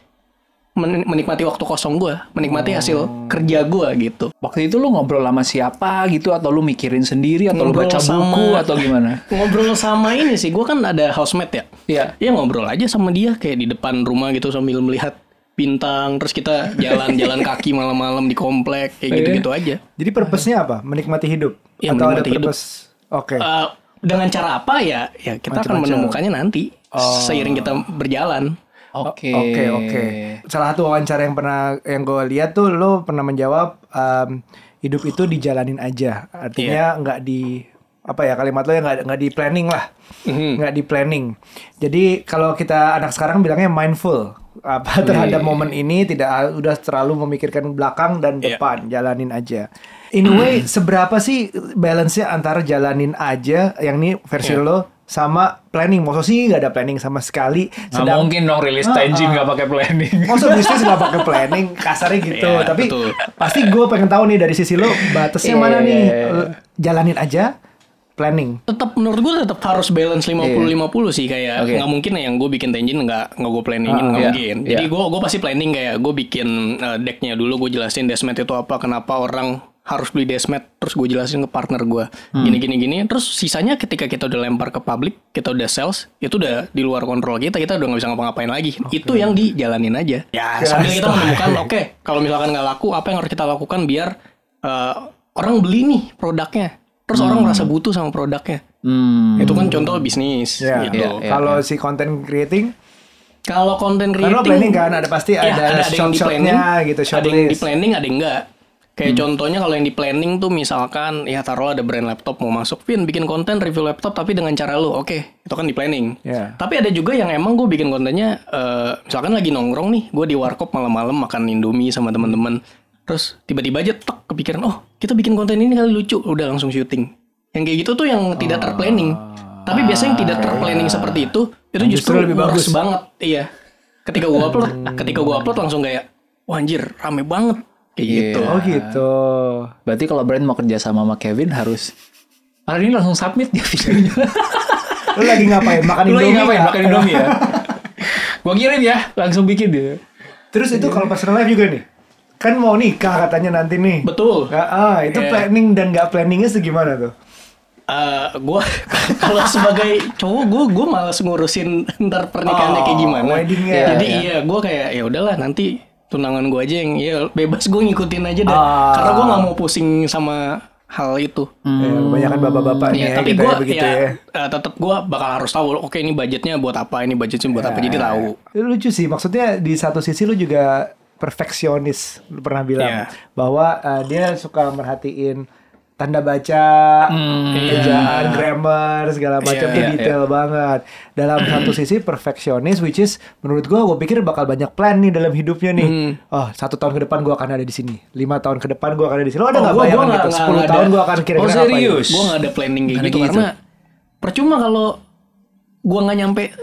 menikmati waktu kosong gue, menikmati hmm. hasil oh. kerja gue gitu. Waktu itu lu ngobrol sama siapa gitu atau lu mikirin sendiri atau ngobrol lu baca sama, buku atau gimana? ngobrol sama ini sih, gue kan ada housemate ya. Iya. Ya ngobrol aja sama dia kayak di depan rumah gitu sambil melihat bintang terus kita jalan-jalan kaki malam-malam di komplek kayak iya. gitu-gitu aja. Jadi purpose-nya apa? Menikmati hidup ya, atau menikmati hidup. Oke. Okay. Uh, eh, dengan cara apa ya? Ya kita Macam -macam. akan menemukannya nanti oh. seiring kita berjalan. Oke. Oke, oke. Salah satu wawancara yang pernah yang gue lihat tuh lo pernah menjawab um, hidup itu dijalanin aja. Artinya iya. nggak yeah. di apa ya kalimat lo ya nggak nggak di planning lah. Mhm. nggak mm -hmm. di planning. Jadi kalau kita anak sekarang bilangnya mindful apa iya, terhadap yeah. momen iya. ini tidak udah terlalu memikirkan belakang dan depan, yeah. jalanin aja. In a way, mm. seberapa sih balance-nya antara jalanin aja yang ini versi yeah. lo sama planning. Maksud sih nggak ada planning sama sekali. Sedang, nah, mungkin dong rilis uh, nggak uh, pakai planning. Maksud bisnis nggak pakai planning, kasarnya gitu. Yeah, Tapi betul. pasti gue pengen tahu nih dari sisi lo batasnya yeah, mana yeah, nih. Yeah. Jalanin aja planning. Tetap menurut gue tetap harus balance 50 iya. yeah. puluh sih kayak nggak okay. Gak mungkin ya yang gue bikin tenjin nggak nggak gue planningin ah, nggak uh, iya, yeah. mungkin. Iya. Jadi gue yeah. gue pasti planning kayak gue bikin uh, decknya dulu gue jelasin desmet itu apa kenapa orang harus beli desmet terus gue jelasin ke partner gue hmm. gini gini gini terus sisanya ketika kita udah lempar ke publik kita udah sales itu udah di luar kontrol kita kita udah nggak bisa ngapa-ngapain lagi okay. itu yang dijalanin aja ya sambil kita menemukan oke okay, kalau misalkan nggak laku apa yang harus kita lakukan biar uh, orang beli nih produknya terus hmm. orang merasa butuh sama produknya hmm. itu kan contoh bisnis yeah. gitu yeah, yeah, kalau ya. si content creating kalau content creating kan ada pasti ya, ada, ada, ada di planning gitu Ada yang di planning ada yang enggak Kayak hmm. contohnya kalau yang di planning tuh misalkan ya taruh ada brand laptop mau masuk, Vin bikin konten review laptop tapi dengan cara lu, oke okay, itu kan di planning. Yeah. Tapi ada juga yang emang gue bikin kontennya, uh, misalkan lagi nongkrong nih, gue di warkop malam-malam makan indomie sama teman-teman, terus tiba-tiba aja tek kepikiran, oh kita bikin konten ini kali lucu, udah langsung syuting. Yang kayak gitu tuh yang tidak ah. terplanning. Tapi biasanya yang tidak terplanning seperti itu, itu justru, justru lebih bagus banget, iya. Ketika gue upload, hmm. ketika gue upload langsung kayak, wah anjir rame banget Iya. gitu. yeah. Oh gitu. Berarti kalau brand mau kerja sama sama Kevin harus hari ini langsung submit dia videonya. Lu lagi ngapain? Makan Indomie. Lu lagi ngapain? Makan Indomie ya. Gua kirim ya, langsung bikin dia. Terus itu iya. kalau pas life juga nih kan mau nikah katanya nanti nih. Betul. Ah, ah itu yeah. planning dan gak planningnya segimana tuh? Uh, eh, gue kalau sebagai cowok gue gue malas ngurusin ntar pernikahannya oh, kayak gimana. Jadi ya. iya, iya gue kayak ya udahlah nanti tunangan gue aja yang ya bebas gue ngikutin aja deh, Ah. Karena gue nggak mau pusing sama hal itu. Hmm. banyak bapak-bapak ya, iya, tapi gue gitu ya, begitu iya, ya. ya. Uh, eh, tetap gue bakal harus tahu, oke okay, ini budgetnya buat apa, ini budgetnya buat ya. apa, jadi ya. tahu. Lucu sih, maksudnya di satu sisi lu juga perfeksionis, lu pernah bilang. Ya. Bahwa uh, dia suka merhatiin tanda baca, hmm, yeah. Iya. grammar, segala macam yeah, yeah, detail yeah. banget. Dalam satu sisi perfeksionis, which is menurut gue, gue pikir bakal banyak plan nih dalam hidupnya nih. Hmm. Oh, satu tahun ke depan gue akan ada di sini. Lima tahun ke depan gue akan ada di sini. Lo ada oh, nggak oh, bayangan gua, gitu? Sepuluh tahun gue akan kira-kira oh, gitu? serius? Gue nggak ada planning kayak gitu, gitu. Karena percuma kalau gue nggak nyampe eh,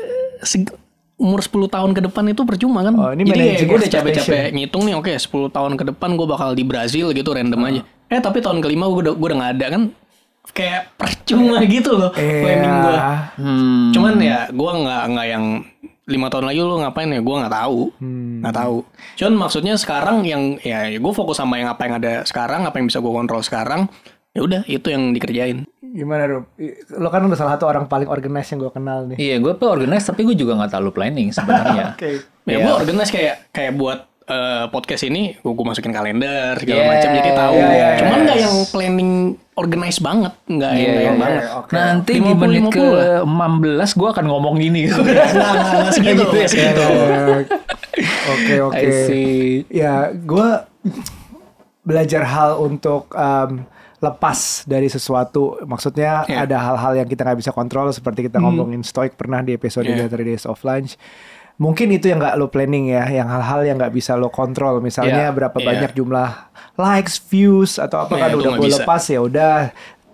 umur 10 tahun ke depan itu percuma kan. Oh, ini Jadi ya, gue udah capek-capek ngitung nih, oke okay, 10 tahun ke depan gue bakal di Brazil gitu random oh. aja. Eh tapi tahun kelima gue udah gue udah gak ada kan. Kayak percuma gitu loh yeah. planning gue. Hmm. Cuman ya gue gak, gak yang lima tahun lagi lo ngapain ya gue nggak tahu hmm. nggak hmm. tahu cuman maksudnya sekarang yang ya gue fokus sama yang apa yang ada sekarang apa yang bisa gue kontrol sekarang ya udah itu yang dikerjain gimana Rup? lo kan udah salah satu orang paling organize yang gue kenal nih iya gue pun organize tapi gue juga nggak terlalu planning sebenarnya okay. ya, ya gue organize kayak kayak buat uh, podcast ini gue, masukin kalender segala yeah, macam jadi tahu yeah, yeah, iya. cuman nggak yes. yang planning organize banget nggak yeah, yang, yeah, yeah, iya. banget okay. Nah, nanti 50, di menit ke 16 gue akan ngomong gini iya. nah, nah, segitu ya, segitu oke oke ya gue belajar hal untuk um, lepas dari sesuatu maksudnya yeah. ada hal-hal yang kita nggak bisa kontrol seperti kita hmm. ngomongin stoik pernah di episode yeah. The Days of Lunch mungkin itu yang nggak lo planning ya yang hal-hal yang nggak bisa lo kontrol misalnya yeah. berapa yeah. banyak jumlah likes views atau apa yeah, kan iya, udah lo lepas ya udah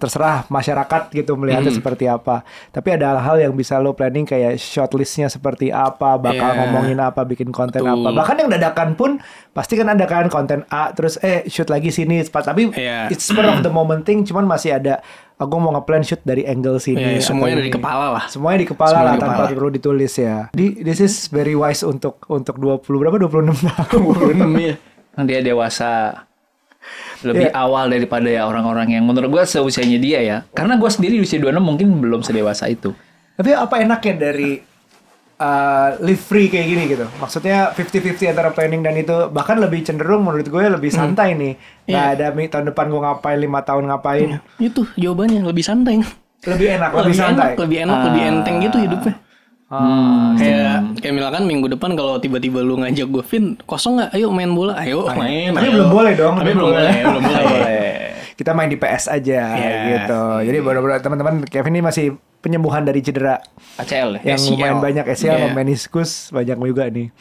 terserah masyarakat gitu melihatnya hmm. seperti apa. Tapi ada hal-hal yang bisa lo planning kayak shortlistnya seperti apa, bakal yeah. ngomongin apa, bikin konten Betul. apa. Bahkan yang dadakan pun pasti kan ada kan konten A terus eh shoot lagi sini, cepat. tapi yeah. it's part of the moment thing. Cuman masih ada oh, aku mau ngeplan shoot dari angle sini. Yeah, iya, semuanya dari kepala lah. Semuanya di kepala semuanya lah di tanpa perlu ditulis ya. Di this is very wise untuk untuk dua puluh berapa dua puluh 26 tahun. 26 ya. Dia dewasa lebih yeah. awal daripada ya orang-orang yang menurut gue seusianya dia ya. Karena gue sendiri di usia 26 mungkin belum sedewasa itu. Tapi apa enaknya dari uh, live free kayak gini gitu? Maksudnya 50-50 antara planning dan itu bahkan lebih cenderung menurut gue lebih hmm. santai hmm. nih. Iya. Gak ada tahun depan gue ngapain, lima tahun ngapain. Hmm. Itu jawabannya lebih santai. Lebih enak, lebih, lebih santai. Enak, lebih enak, uh. lebih ah. enteng gitu hidupnya. Hmm, kayak hmm. kayak misalkan minggu depan kalau tiba-tiba lu ngajak gue Vin kosong nggak ayo main bola ayo main, tapi ayo. belum boleh dong tapi belum boleh belum boleh iya. kita main di PS aja yeah. gitu jadi iya. baru-baru teman-teman Kevin ini masih penyembuhan dari cedera ACL yang main banyak ACL yeah. meniskus banyak juga nih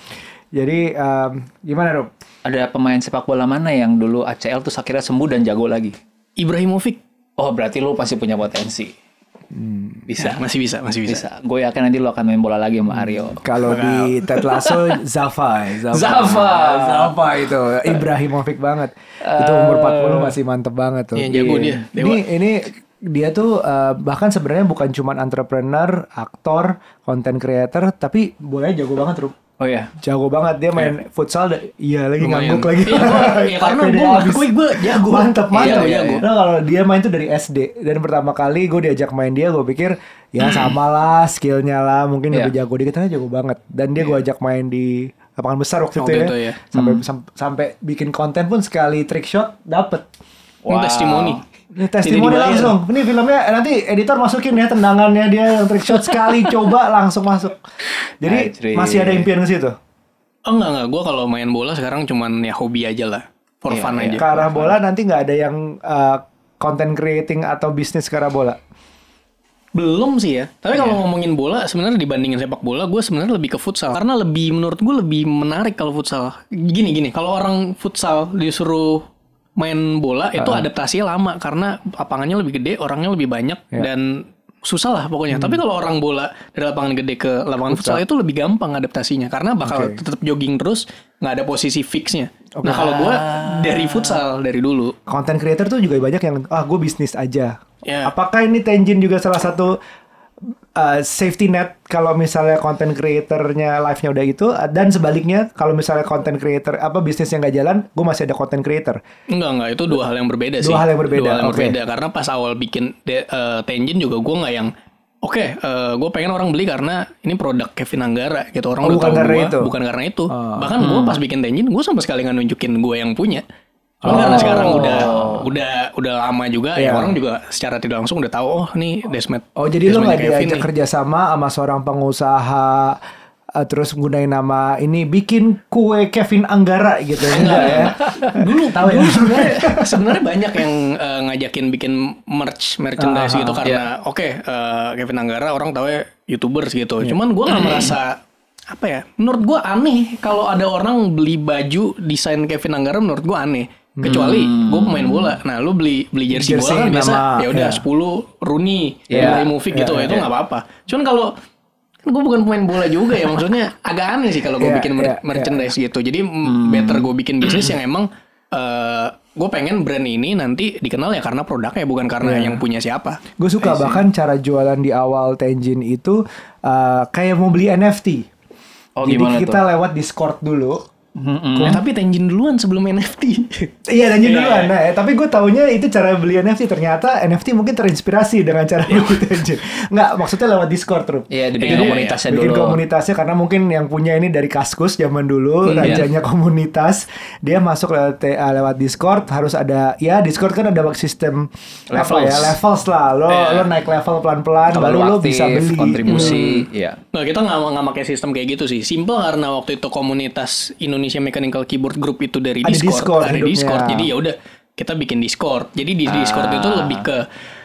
jadi um, gimana Rob ada pemain sepak bola mana yang dulu ACL tuh akhirnya sembuh dan jago lagi Ibrahimovic oh berarti lu pasti punya potensi bisa, ya. masih bisa, masih bisa. bisa. Gue yakin nanti lo akan main bola lagi sama Aryo. Kalau di Ted Lasso, Zafa, Zafa, Zafa, itu Ibrahimovic banget. itu umur 40 eh. masih mantep banget tuh. Iya, jago dia. Dewa. Ini, ini dia tuh uh, bahkan sebenarnya bukan cuma entrepreneur, aktor, content creator, tapi boleh jago banget, tuh Oh iya. Jago banget dia main yeah. futsal. Iya lagi Lumayan. ngangguk lagi. Iya, karena gue ngakui gue jago. Mantep mantep. Iya, iya, Nah kalau dia main tuh dari SD dan pertama kali gue diajak main dia gue pikir ya hmm. sama lah skillnya lah mungkin yeah. lebih jago dikit katanya jago banget dan dia yeah. gue iya. ajak main di lapangan besar waktu, waktu ya. itu, itu ya. Sampai hmm. sampai bikin konten pun sekali trick shot dapet. Wow. testimoni testimoni langsung. Ini filmnya eh, nanti editor masukin ya tendangannya dia yang trick shot sekali coba langsung masuk. Jadi Ajri. Nah, masih ada impian ke situ. Oh, enggak enggak, gue kalau main bola sekarang cuman ya hobi aja lah. For yeah, fun yeah. aja. Ke arah bola nanti nggak ada yang uh, content creating atau bisnis ke arah bola. Belum sih ya. Tapi kalau yeah. ngomongin bola, sebenarnya dibandingin sepak bola, gue sebenarnya lebih ke futsal. Karena lebih menurut gue lebih menarik kalau futsal. Gini gini, kalau orang futsal disuruh main bola itu uh. adaptasinya lama karena lapangannya lebih gede, orangnya lebih banyak yeah. dan susah lah pokoknya. Hmm. Tapi kalau orang bola dari lapangan gede ke lapangan futsal itu lebih gampang adaptasinya karena bakal okay. tetap jogging terus, nggak ada posisi fixnya. Okay. Nah kalau gue ah. dari futsal dari dulu. Konten creator tuh juga banyak yang ah gue bisnis aja. Yeah. Apakah ini Tenjin juga salah satu uh, safety net kalau misalnya content creatornya live-nya udah gitu eh, dan sebaliknya kalau misalnya content creator apa bisnis yang nggak jalan gue masih ada content creator enggak enggak itu dua hal yang berbeda sih dua hal yang berbeda dua hal yang okay. berbeda karena pas awal bikin de, uh, Tenjin juga gue nggak yang oke okay, uh, gue pengen orang beli karena ini produk Kevin Anggara gitu orang oh, udah bukan tahu karena gua, itu bukan karena itu oh, bahkan hmm. gue pas bikin Tenjin gue sama sekali nggak nunjukin gue yang punya Cuma oh. karena sekarang udah udah udah lama juga yeah. ya iya. orang juga secara tidak langsung udah tahu oh nih Desmet. Oh jadi lo nggak diajak kerja sama sama seorang pengusaha uh, terus gunain nama ini bikin kue Kevin Anggara gitu ya? Enggak, ya. Dulu tahu ya. Sebenarnya sebenarnya banyak yang uh, ngajakin bikin merch merchandise uh -huh, gitu karena yeah. oke okay, uh, eh, Kevin Anggara orang tahu ya YouTubers gitu. Yeah. Cuman gua nggak iya. merasa apa ya menurut gua aneh kalau ada orang beli baju desain Kevin Anggara menurut gua aneh kecuali hmm. gue pemain bola nah lu beli beli jersey, jersey bola kan biasa ya udah yeah. Iya. 10 Rooney yeah. Iya. mulai movie yeah, gitu yeah, itu iya. nggak yeah. apa-apa cuman kalau kan gue bukan pemain bola juga ya maksudnya agak aneh sih kalau gue yeah, bikin mer yeah, merchandise yeah. gitu jadi hmm. better gue bikin bisnis yang emang uh, eh, gue pengen brand ini nanti dikenal ya karena produknya bukan karena yeah. yang punya siapa gue suka bahkan cara jualan di awal Tenjin itu uh, kayak mau beli NFT oh, jadi kita tuh? lewat Discord dulu Mm-hmm. tapi Tenjin duluan sebelum NFT. iya Tenjin yeah. Iya. duluan. Nah, eh, tapi gue taunya itu cara beli NFT. Ternyata NFT mungkin terinspirasi dengan cara yeah. beli Tenjin. Nggak, maksudnya lewat Discord tuh. Iya, dibikin yeah. komunitasnya yeah. dulu. Bikin komunitasnya karena mungkin yang punya ini dari Kaskus zaman dulu, yeah. rajanya komunitas. Dia masuk lewat uh, lewat Discord harus ada ya Discord kan ada sistem level apa ya levels lah. Lo yeah. lo naik level pelan-pelan baru lo aktif, bisa beli kontribusi. Hmm. Yeah. Nah, kita nggak nggak pakai sistem kayak gitu sih. Simple karena waktu itu komunitas Indonesia Indonesia Mechanical Keyboard Group itu dari ada Discord, Discord ada Discord. Jadi ya udah kita bikin Discord. Jadi di ah. Discord itu ah. lebih ke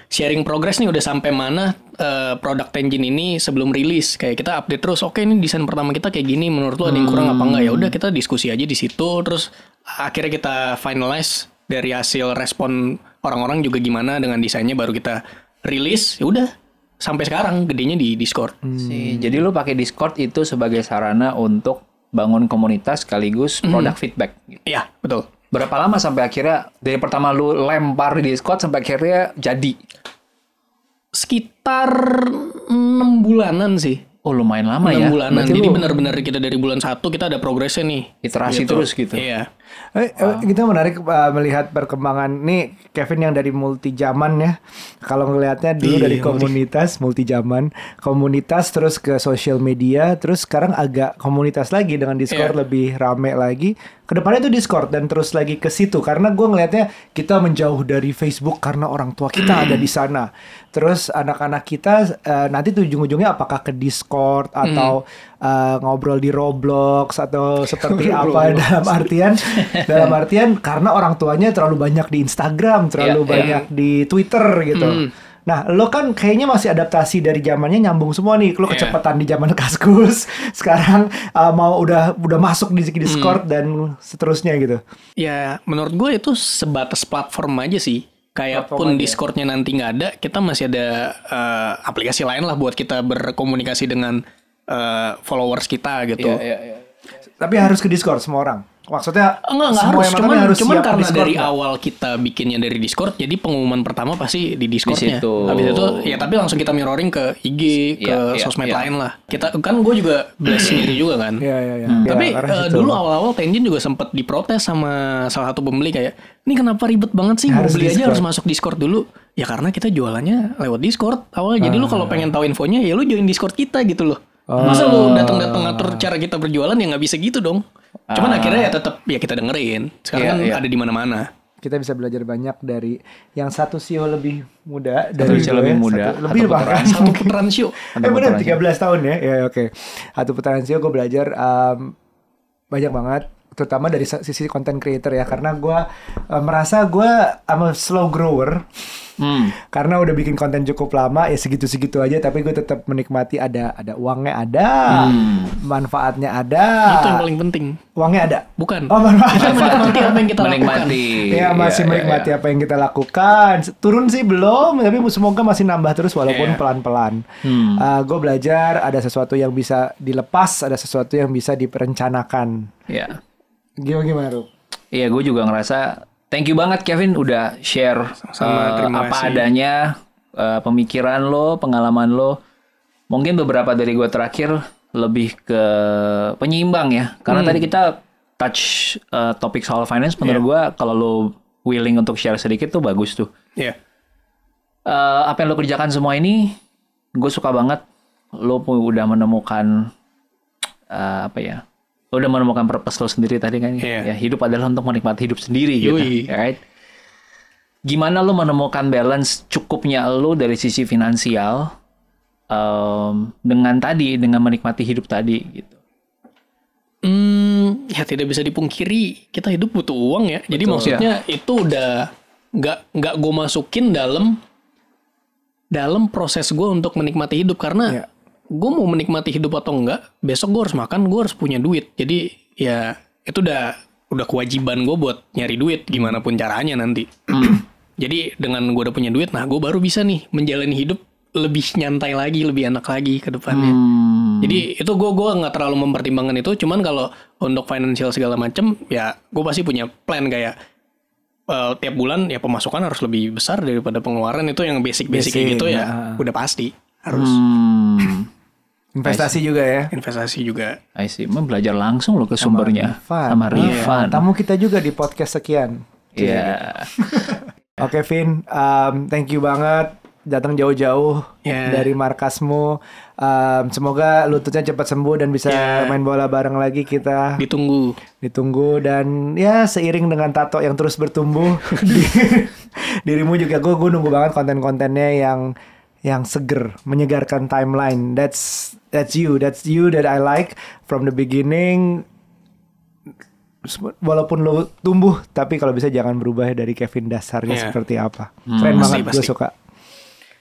sharing progress nih udah sampai mana uh, product engine ini sebelum rilis kayak kita update terus oke ini desain pertama kita kayak gini menurut lo ada yang kurang hmm. apa enggak ya udah kita diskusi aja di situ terus akhirnya kita finalize dari hasil respon orang-orang juga gimana dengan desainnya baru kita rilis ya udah sampai sekarang gedenya di Discord. Hmm. Sih, jadi lu pakai Discord itu sebagai sarana untuk bangun komunitas sekaligus mm-hmm. produk feedback. feedback. Gitu. Iya, betul. Berapa lama sampai akhirnya dari pertama lu lempar di Discord sampai akhirnya jadi? Sekitar 6 bulanan sih. Oh lumayan lama 6 ya. 6 bulanan. Berarti Jadi benar-benar kita dari bulan satu kita ada progresnya nih. Iterasi gitu. terus gitu. Iya. Eh, eh, wow. Kita menarik uh, melihat perkembangan nih Kevin yang dari multi zaman ya. Kalau ngelihatnya dulu Iyi, dari iya. komunitas multi zaman, komunitas terus ke social media, terus sekarang agak komunitas lagi dengan Discord yeah. lebih rame lagi. Kedepannya itu Discord dan terus lagi ke situ karena gue ngelihatnya kita menjauh dari Facebook karena orang tua kita ada di sana. Terus anak-anak kita uh, nanti ujung-ujungnya apakah ke Discord atau mm uh, ngobrol di Roblox atau seperti apa dalam artian dalam artian karena orang tuanya terlalu banyak di Instagram, terlalu yeah, banyak yeah. di Twitter gitu. Mm. Nah, lo kan kayaknya masih adaptasi dari zamannya nyambung semua nih. Lo kecepatan yeah. di zaman kaskus, sekarang uh, mau udah udah masuk di Discord mm. dan seterusnya gitu. Ya, menurut gue itu sebatas platform aja sih. Kayak pun ya? Discordnya nanti nggak ada, kita masih ada uh, aplikasi lain lah buat kita berkomunikasi dengan uh, followers kita gitu. Yeah, yeah, yeah. Tapi harus ke Discord semua orang. Maksudnya enggak enggak harus, cuman, harus cuman karena Discord dari enggak? awal kita bikinnya dari Discord, jadi pengumuman pertama pasti di Discordnya. Di Habis itu ya tapi langsung kita mirroring ke IG, iya, ke yeah, sosmed yeah. lain lah. Kita kan gue juga bless sendiri juga kan. Iya iya iya. Hmm. Tapi ya, Tapi uh, dulu awal-awal Tenjin juga sempat diprotes sama salah satu pembeli kayak, "Ini kenapa ribet banget sih? Harus beli Discord. aja harus masuk Discord dulu." Ya karena kita jualannya lewat Discord awalnya. Jadi uh, lu kalau pengen tahu infonya ya lu join Discord kita gitu loh. Uh, Masa lu ah. datang-datang ngatur cara kita berjualan ya nggak bisa gitu dong. Cuman uh, akhirnya ya tetap ya kita dengerin. Sekarang iya, kan iya. ada di mana-mana. Kita bisa belajar banyak dari yang satu sio e lebih muda satu dari sio e ya. lebih muda, satu, lebih bahkan satu putaran sio. E eh benar 13 tahun ya. Ya oke. Okay. Satu putaran sio gue belajar um, banyak banget terutama dari sisi content creator ya karena gue uh, merasa gue I'm a slow grower hmm. karena udah bikin konten cukup lama ya segitu segitu aja tapi gue tetap menikmati ada ada uangnya ada hmm. manfaatnya ada itu yang paling penting uangnya ada bukan oh manfaatnya menikmati apa yang kita menikmati. lakukan ya iya, masih ya, menikmati ya, apa yang kita lakukan turun sih belum tapi semoga masih nambah terus walaupun pelan pelan pelan hmm. uh, eh, gue belajar ada sesuatu yang bisa dilepas ada sesuatu yang bisa diperencanakan ya Gimana gimana Rup? Iya gue juga ngerasa thank you banget Kevin udah share Sama, uh, eh, apa kasih. adanya uh, pemikiran lo, pengalaman lo. Mungkin beberapa dari gue terakhir lebih ke penyeimbang ya. Karena hmm. tadi kita touch uh, eh, topik soal finance menurut yeah. gue kalau lo willing untuk share sedikit tuh bagus tuh. Iya. Yeah. Uh, apa yang lo kerjakan semua ini gue suka banget lo udah menemukan uh, apa ya lo udah menemukan purpose lo sendiri tadi kan yeah. ya hidup adalah untuk menikmati hidup sendiri gitu right gimana lo menemukan balance cukupnya lo dari sisi finansial um, dengan tadi dengan menikmati hidup tadi gitu hmm ya tidak bisa dipungkiri kita hidup butuh uang ya Betul. jadi maksudnya ya. itu udah nggak nggak gue masukin dalam dalam proses gue untuk menikmati hidup karena yeah gue mau menikmati hidup atau enggak besok gue harus makan gue harus punya duit jadi ya itu udah udah kewajiban gue buat nyari duit gimana pun caranya nanti hmm. jadi dengan gue udah punya duit nah gue baru bisa nih menjalani hidup lebih nyantai lagi lebih enak lagi ke depannya hmm. jadi itu gue gue nggak terlalu mempertimbangkan itu cuman kalau untuk financial segala macem ya gue pasti punya plan kayak uh, tiap bulan ya pemasukan harus lebih besar daripada pengeluaran itu yang basic basic, basic gitu ya, ya udah pasti harus hmm. Investasi juga ya. Investasi juga. I see. Mau belajar langsung loh ke sumbernya. Sama iya. Rifan. Yeah. Tamu kita juga di podcast sekian. Iya. Yeah. Oke okay, Vin, um, thank you banget datang jauh-jauh yeah. dari markasmu. Um, semoga lututnya cepat sembuh dan bisa yeah. main bola bareng lagi kita. Ditunggu. Ditunggu dan ya seiring dengan tato yang terus bertumbuh. dirimu juga gue nunggu banget konten-kontennya yang yang seger, menyegarkan timeline. That's that's you, that's you that I like from the beginning. Walaupun lo tumbuh, tapi kalau bisa jangan berubah dari Kevin dasarnya yeah. seperti apa. Hmm. Keren banget, gue suka.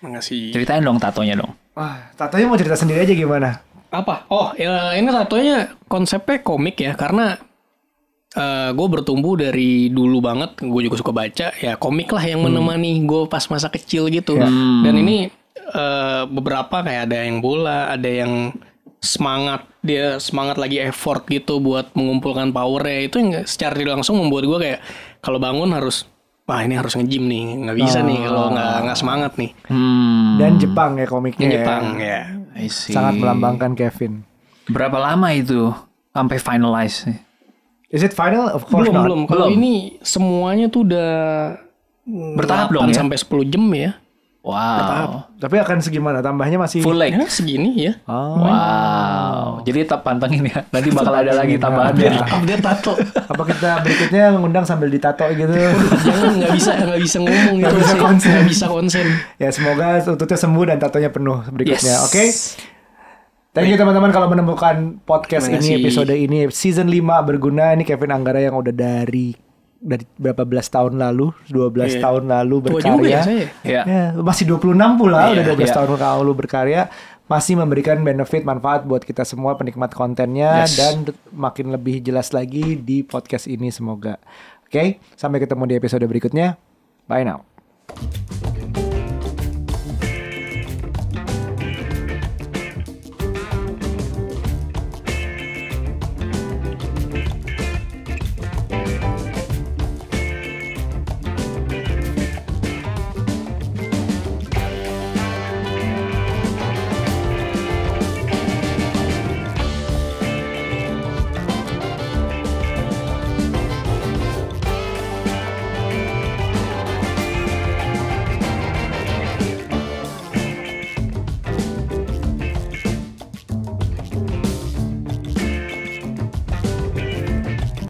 Makasih. Ceritain dong tatonya dong. Wah, tatonya mau cerita sendiri aja gimana? Apa? Oh, ya, ini tatonya konsepnya komik ya, karena uh, eh, gue bertumbuh dari dulu banget gue juga suka baca ya komik lah yang hmm. menemani hmm. gue pas masa kecil gitu ya. Hmm. dan ini uh, beberapa kayak ada yang bola, ada yang semangat dia semangat lagi effort gitu buat mengumpulkan powernya itu yang secara tidak langsung membuat gue kayak kalau bangun harus wah ini harus ngejim nih nggak bisa oh. nih kalau nggak nggak semangat nih hmm. dan Jepang ya komiknya dan ya. Jepang ya, ya. sangat melambangkan Kevin berapa lama itu sampai finalize is it final of course belum not. belum kalau ini semuanya tuh udah bertahap dong ya? sampai 10 jam ya Wow. Tapi akan segimana? Tambahnya masih full leg. Ya, segini ya. Oh. Wow. Jadi tetap pantengin ya. Nanti bakal ada lagi ya. tambahan ya. Update tato. Apa kita berikutnya ngundang sambil ditato gitu? Jangan nggak bisa nggak bisa ngomong nggak bisa konsen Gak bisa konsen. Ya semoga tututnya sembuh dan tatonya penuh berikutnya. Yes. Oke. Okay? Thank you teman-teman kalau menemukan podcast ini episode ini season 5 berguna ini Kevin Anggara yang udah dari dari berapa belas tahun lalu, dua yeah. tahun lalu berkarya. Juga ya, yeah. Ya? Iya. Ya, masih 26 pula yeah, udah 12 yeah. tahun lalu berkarya masih memberikan benefit manfaat buat kita semua penikmat kontennya yes. dan makin lebih jelas lagi di podcast ini semoga. Oke, okay? sampai ketemu di episode berikutnya. Bye now.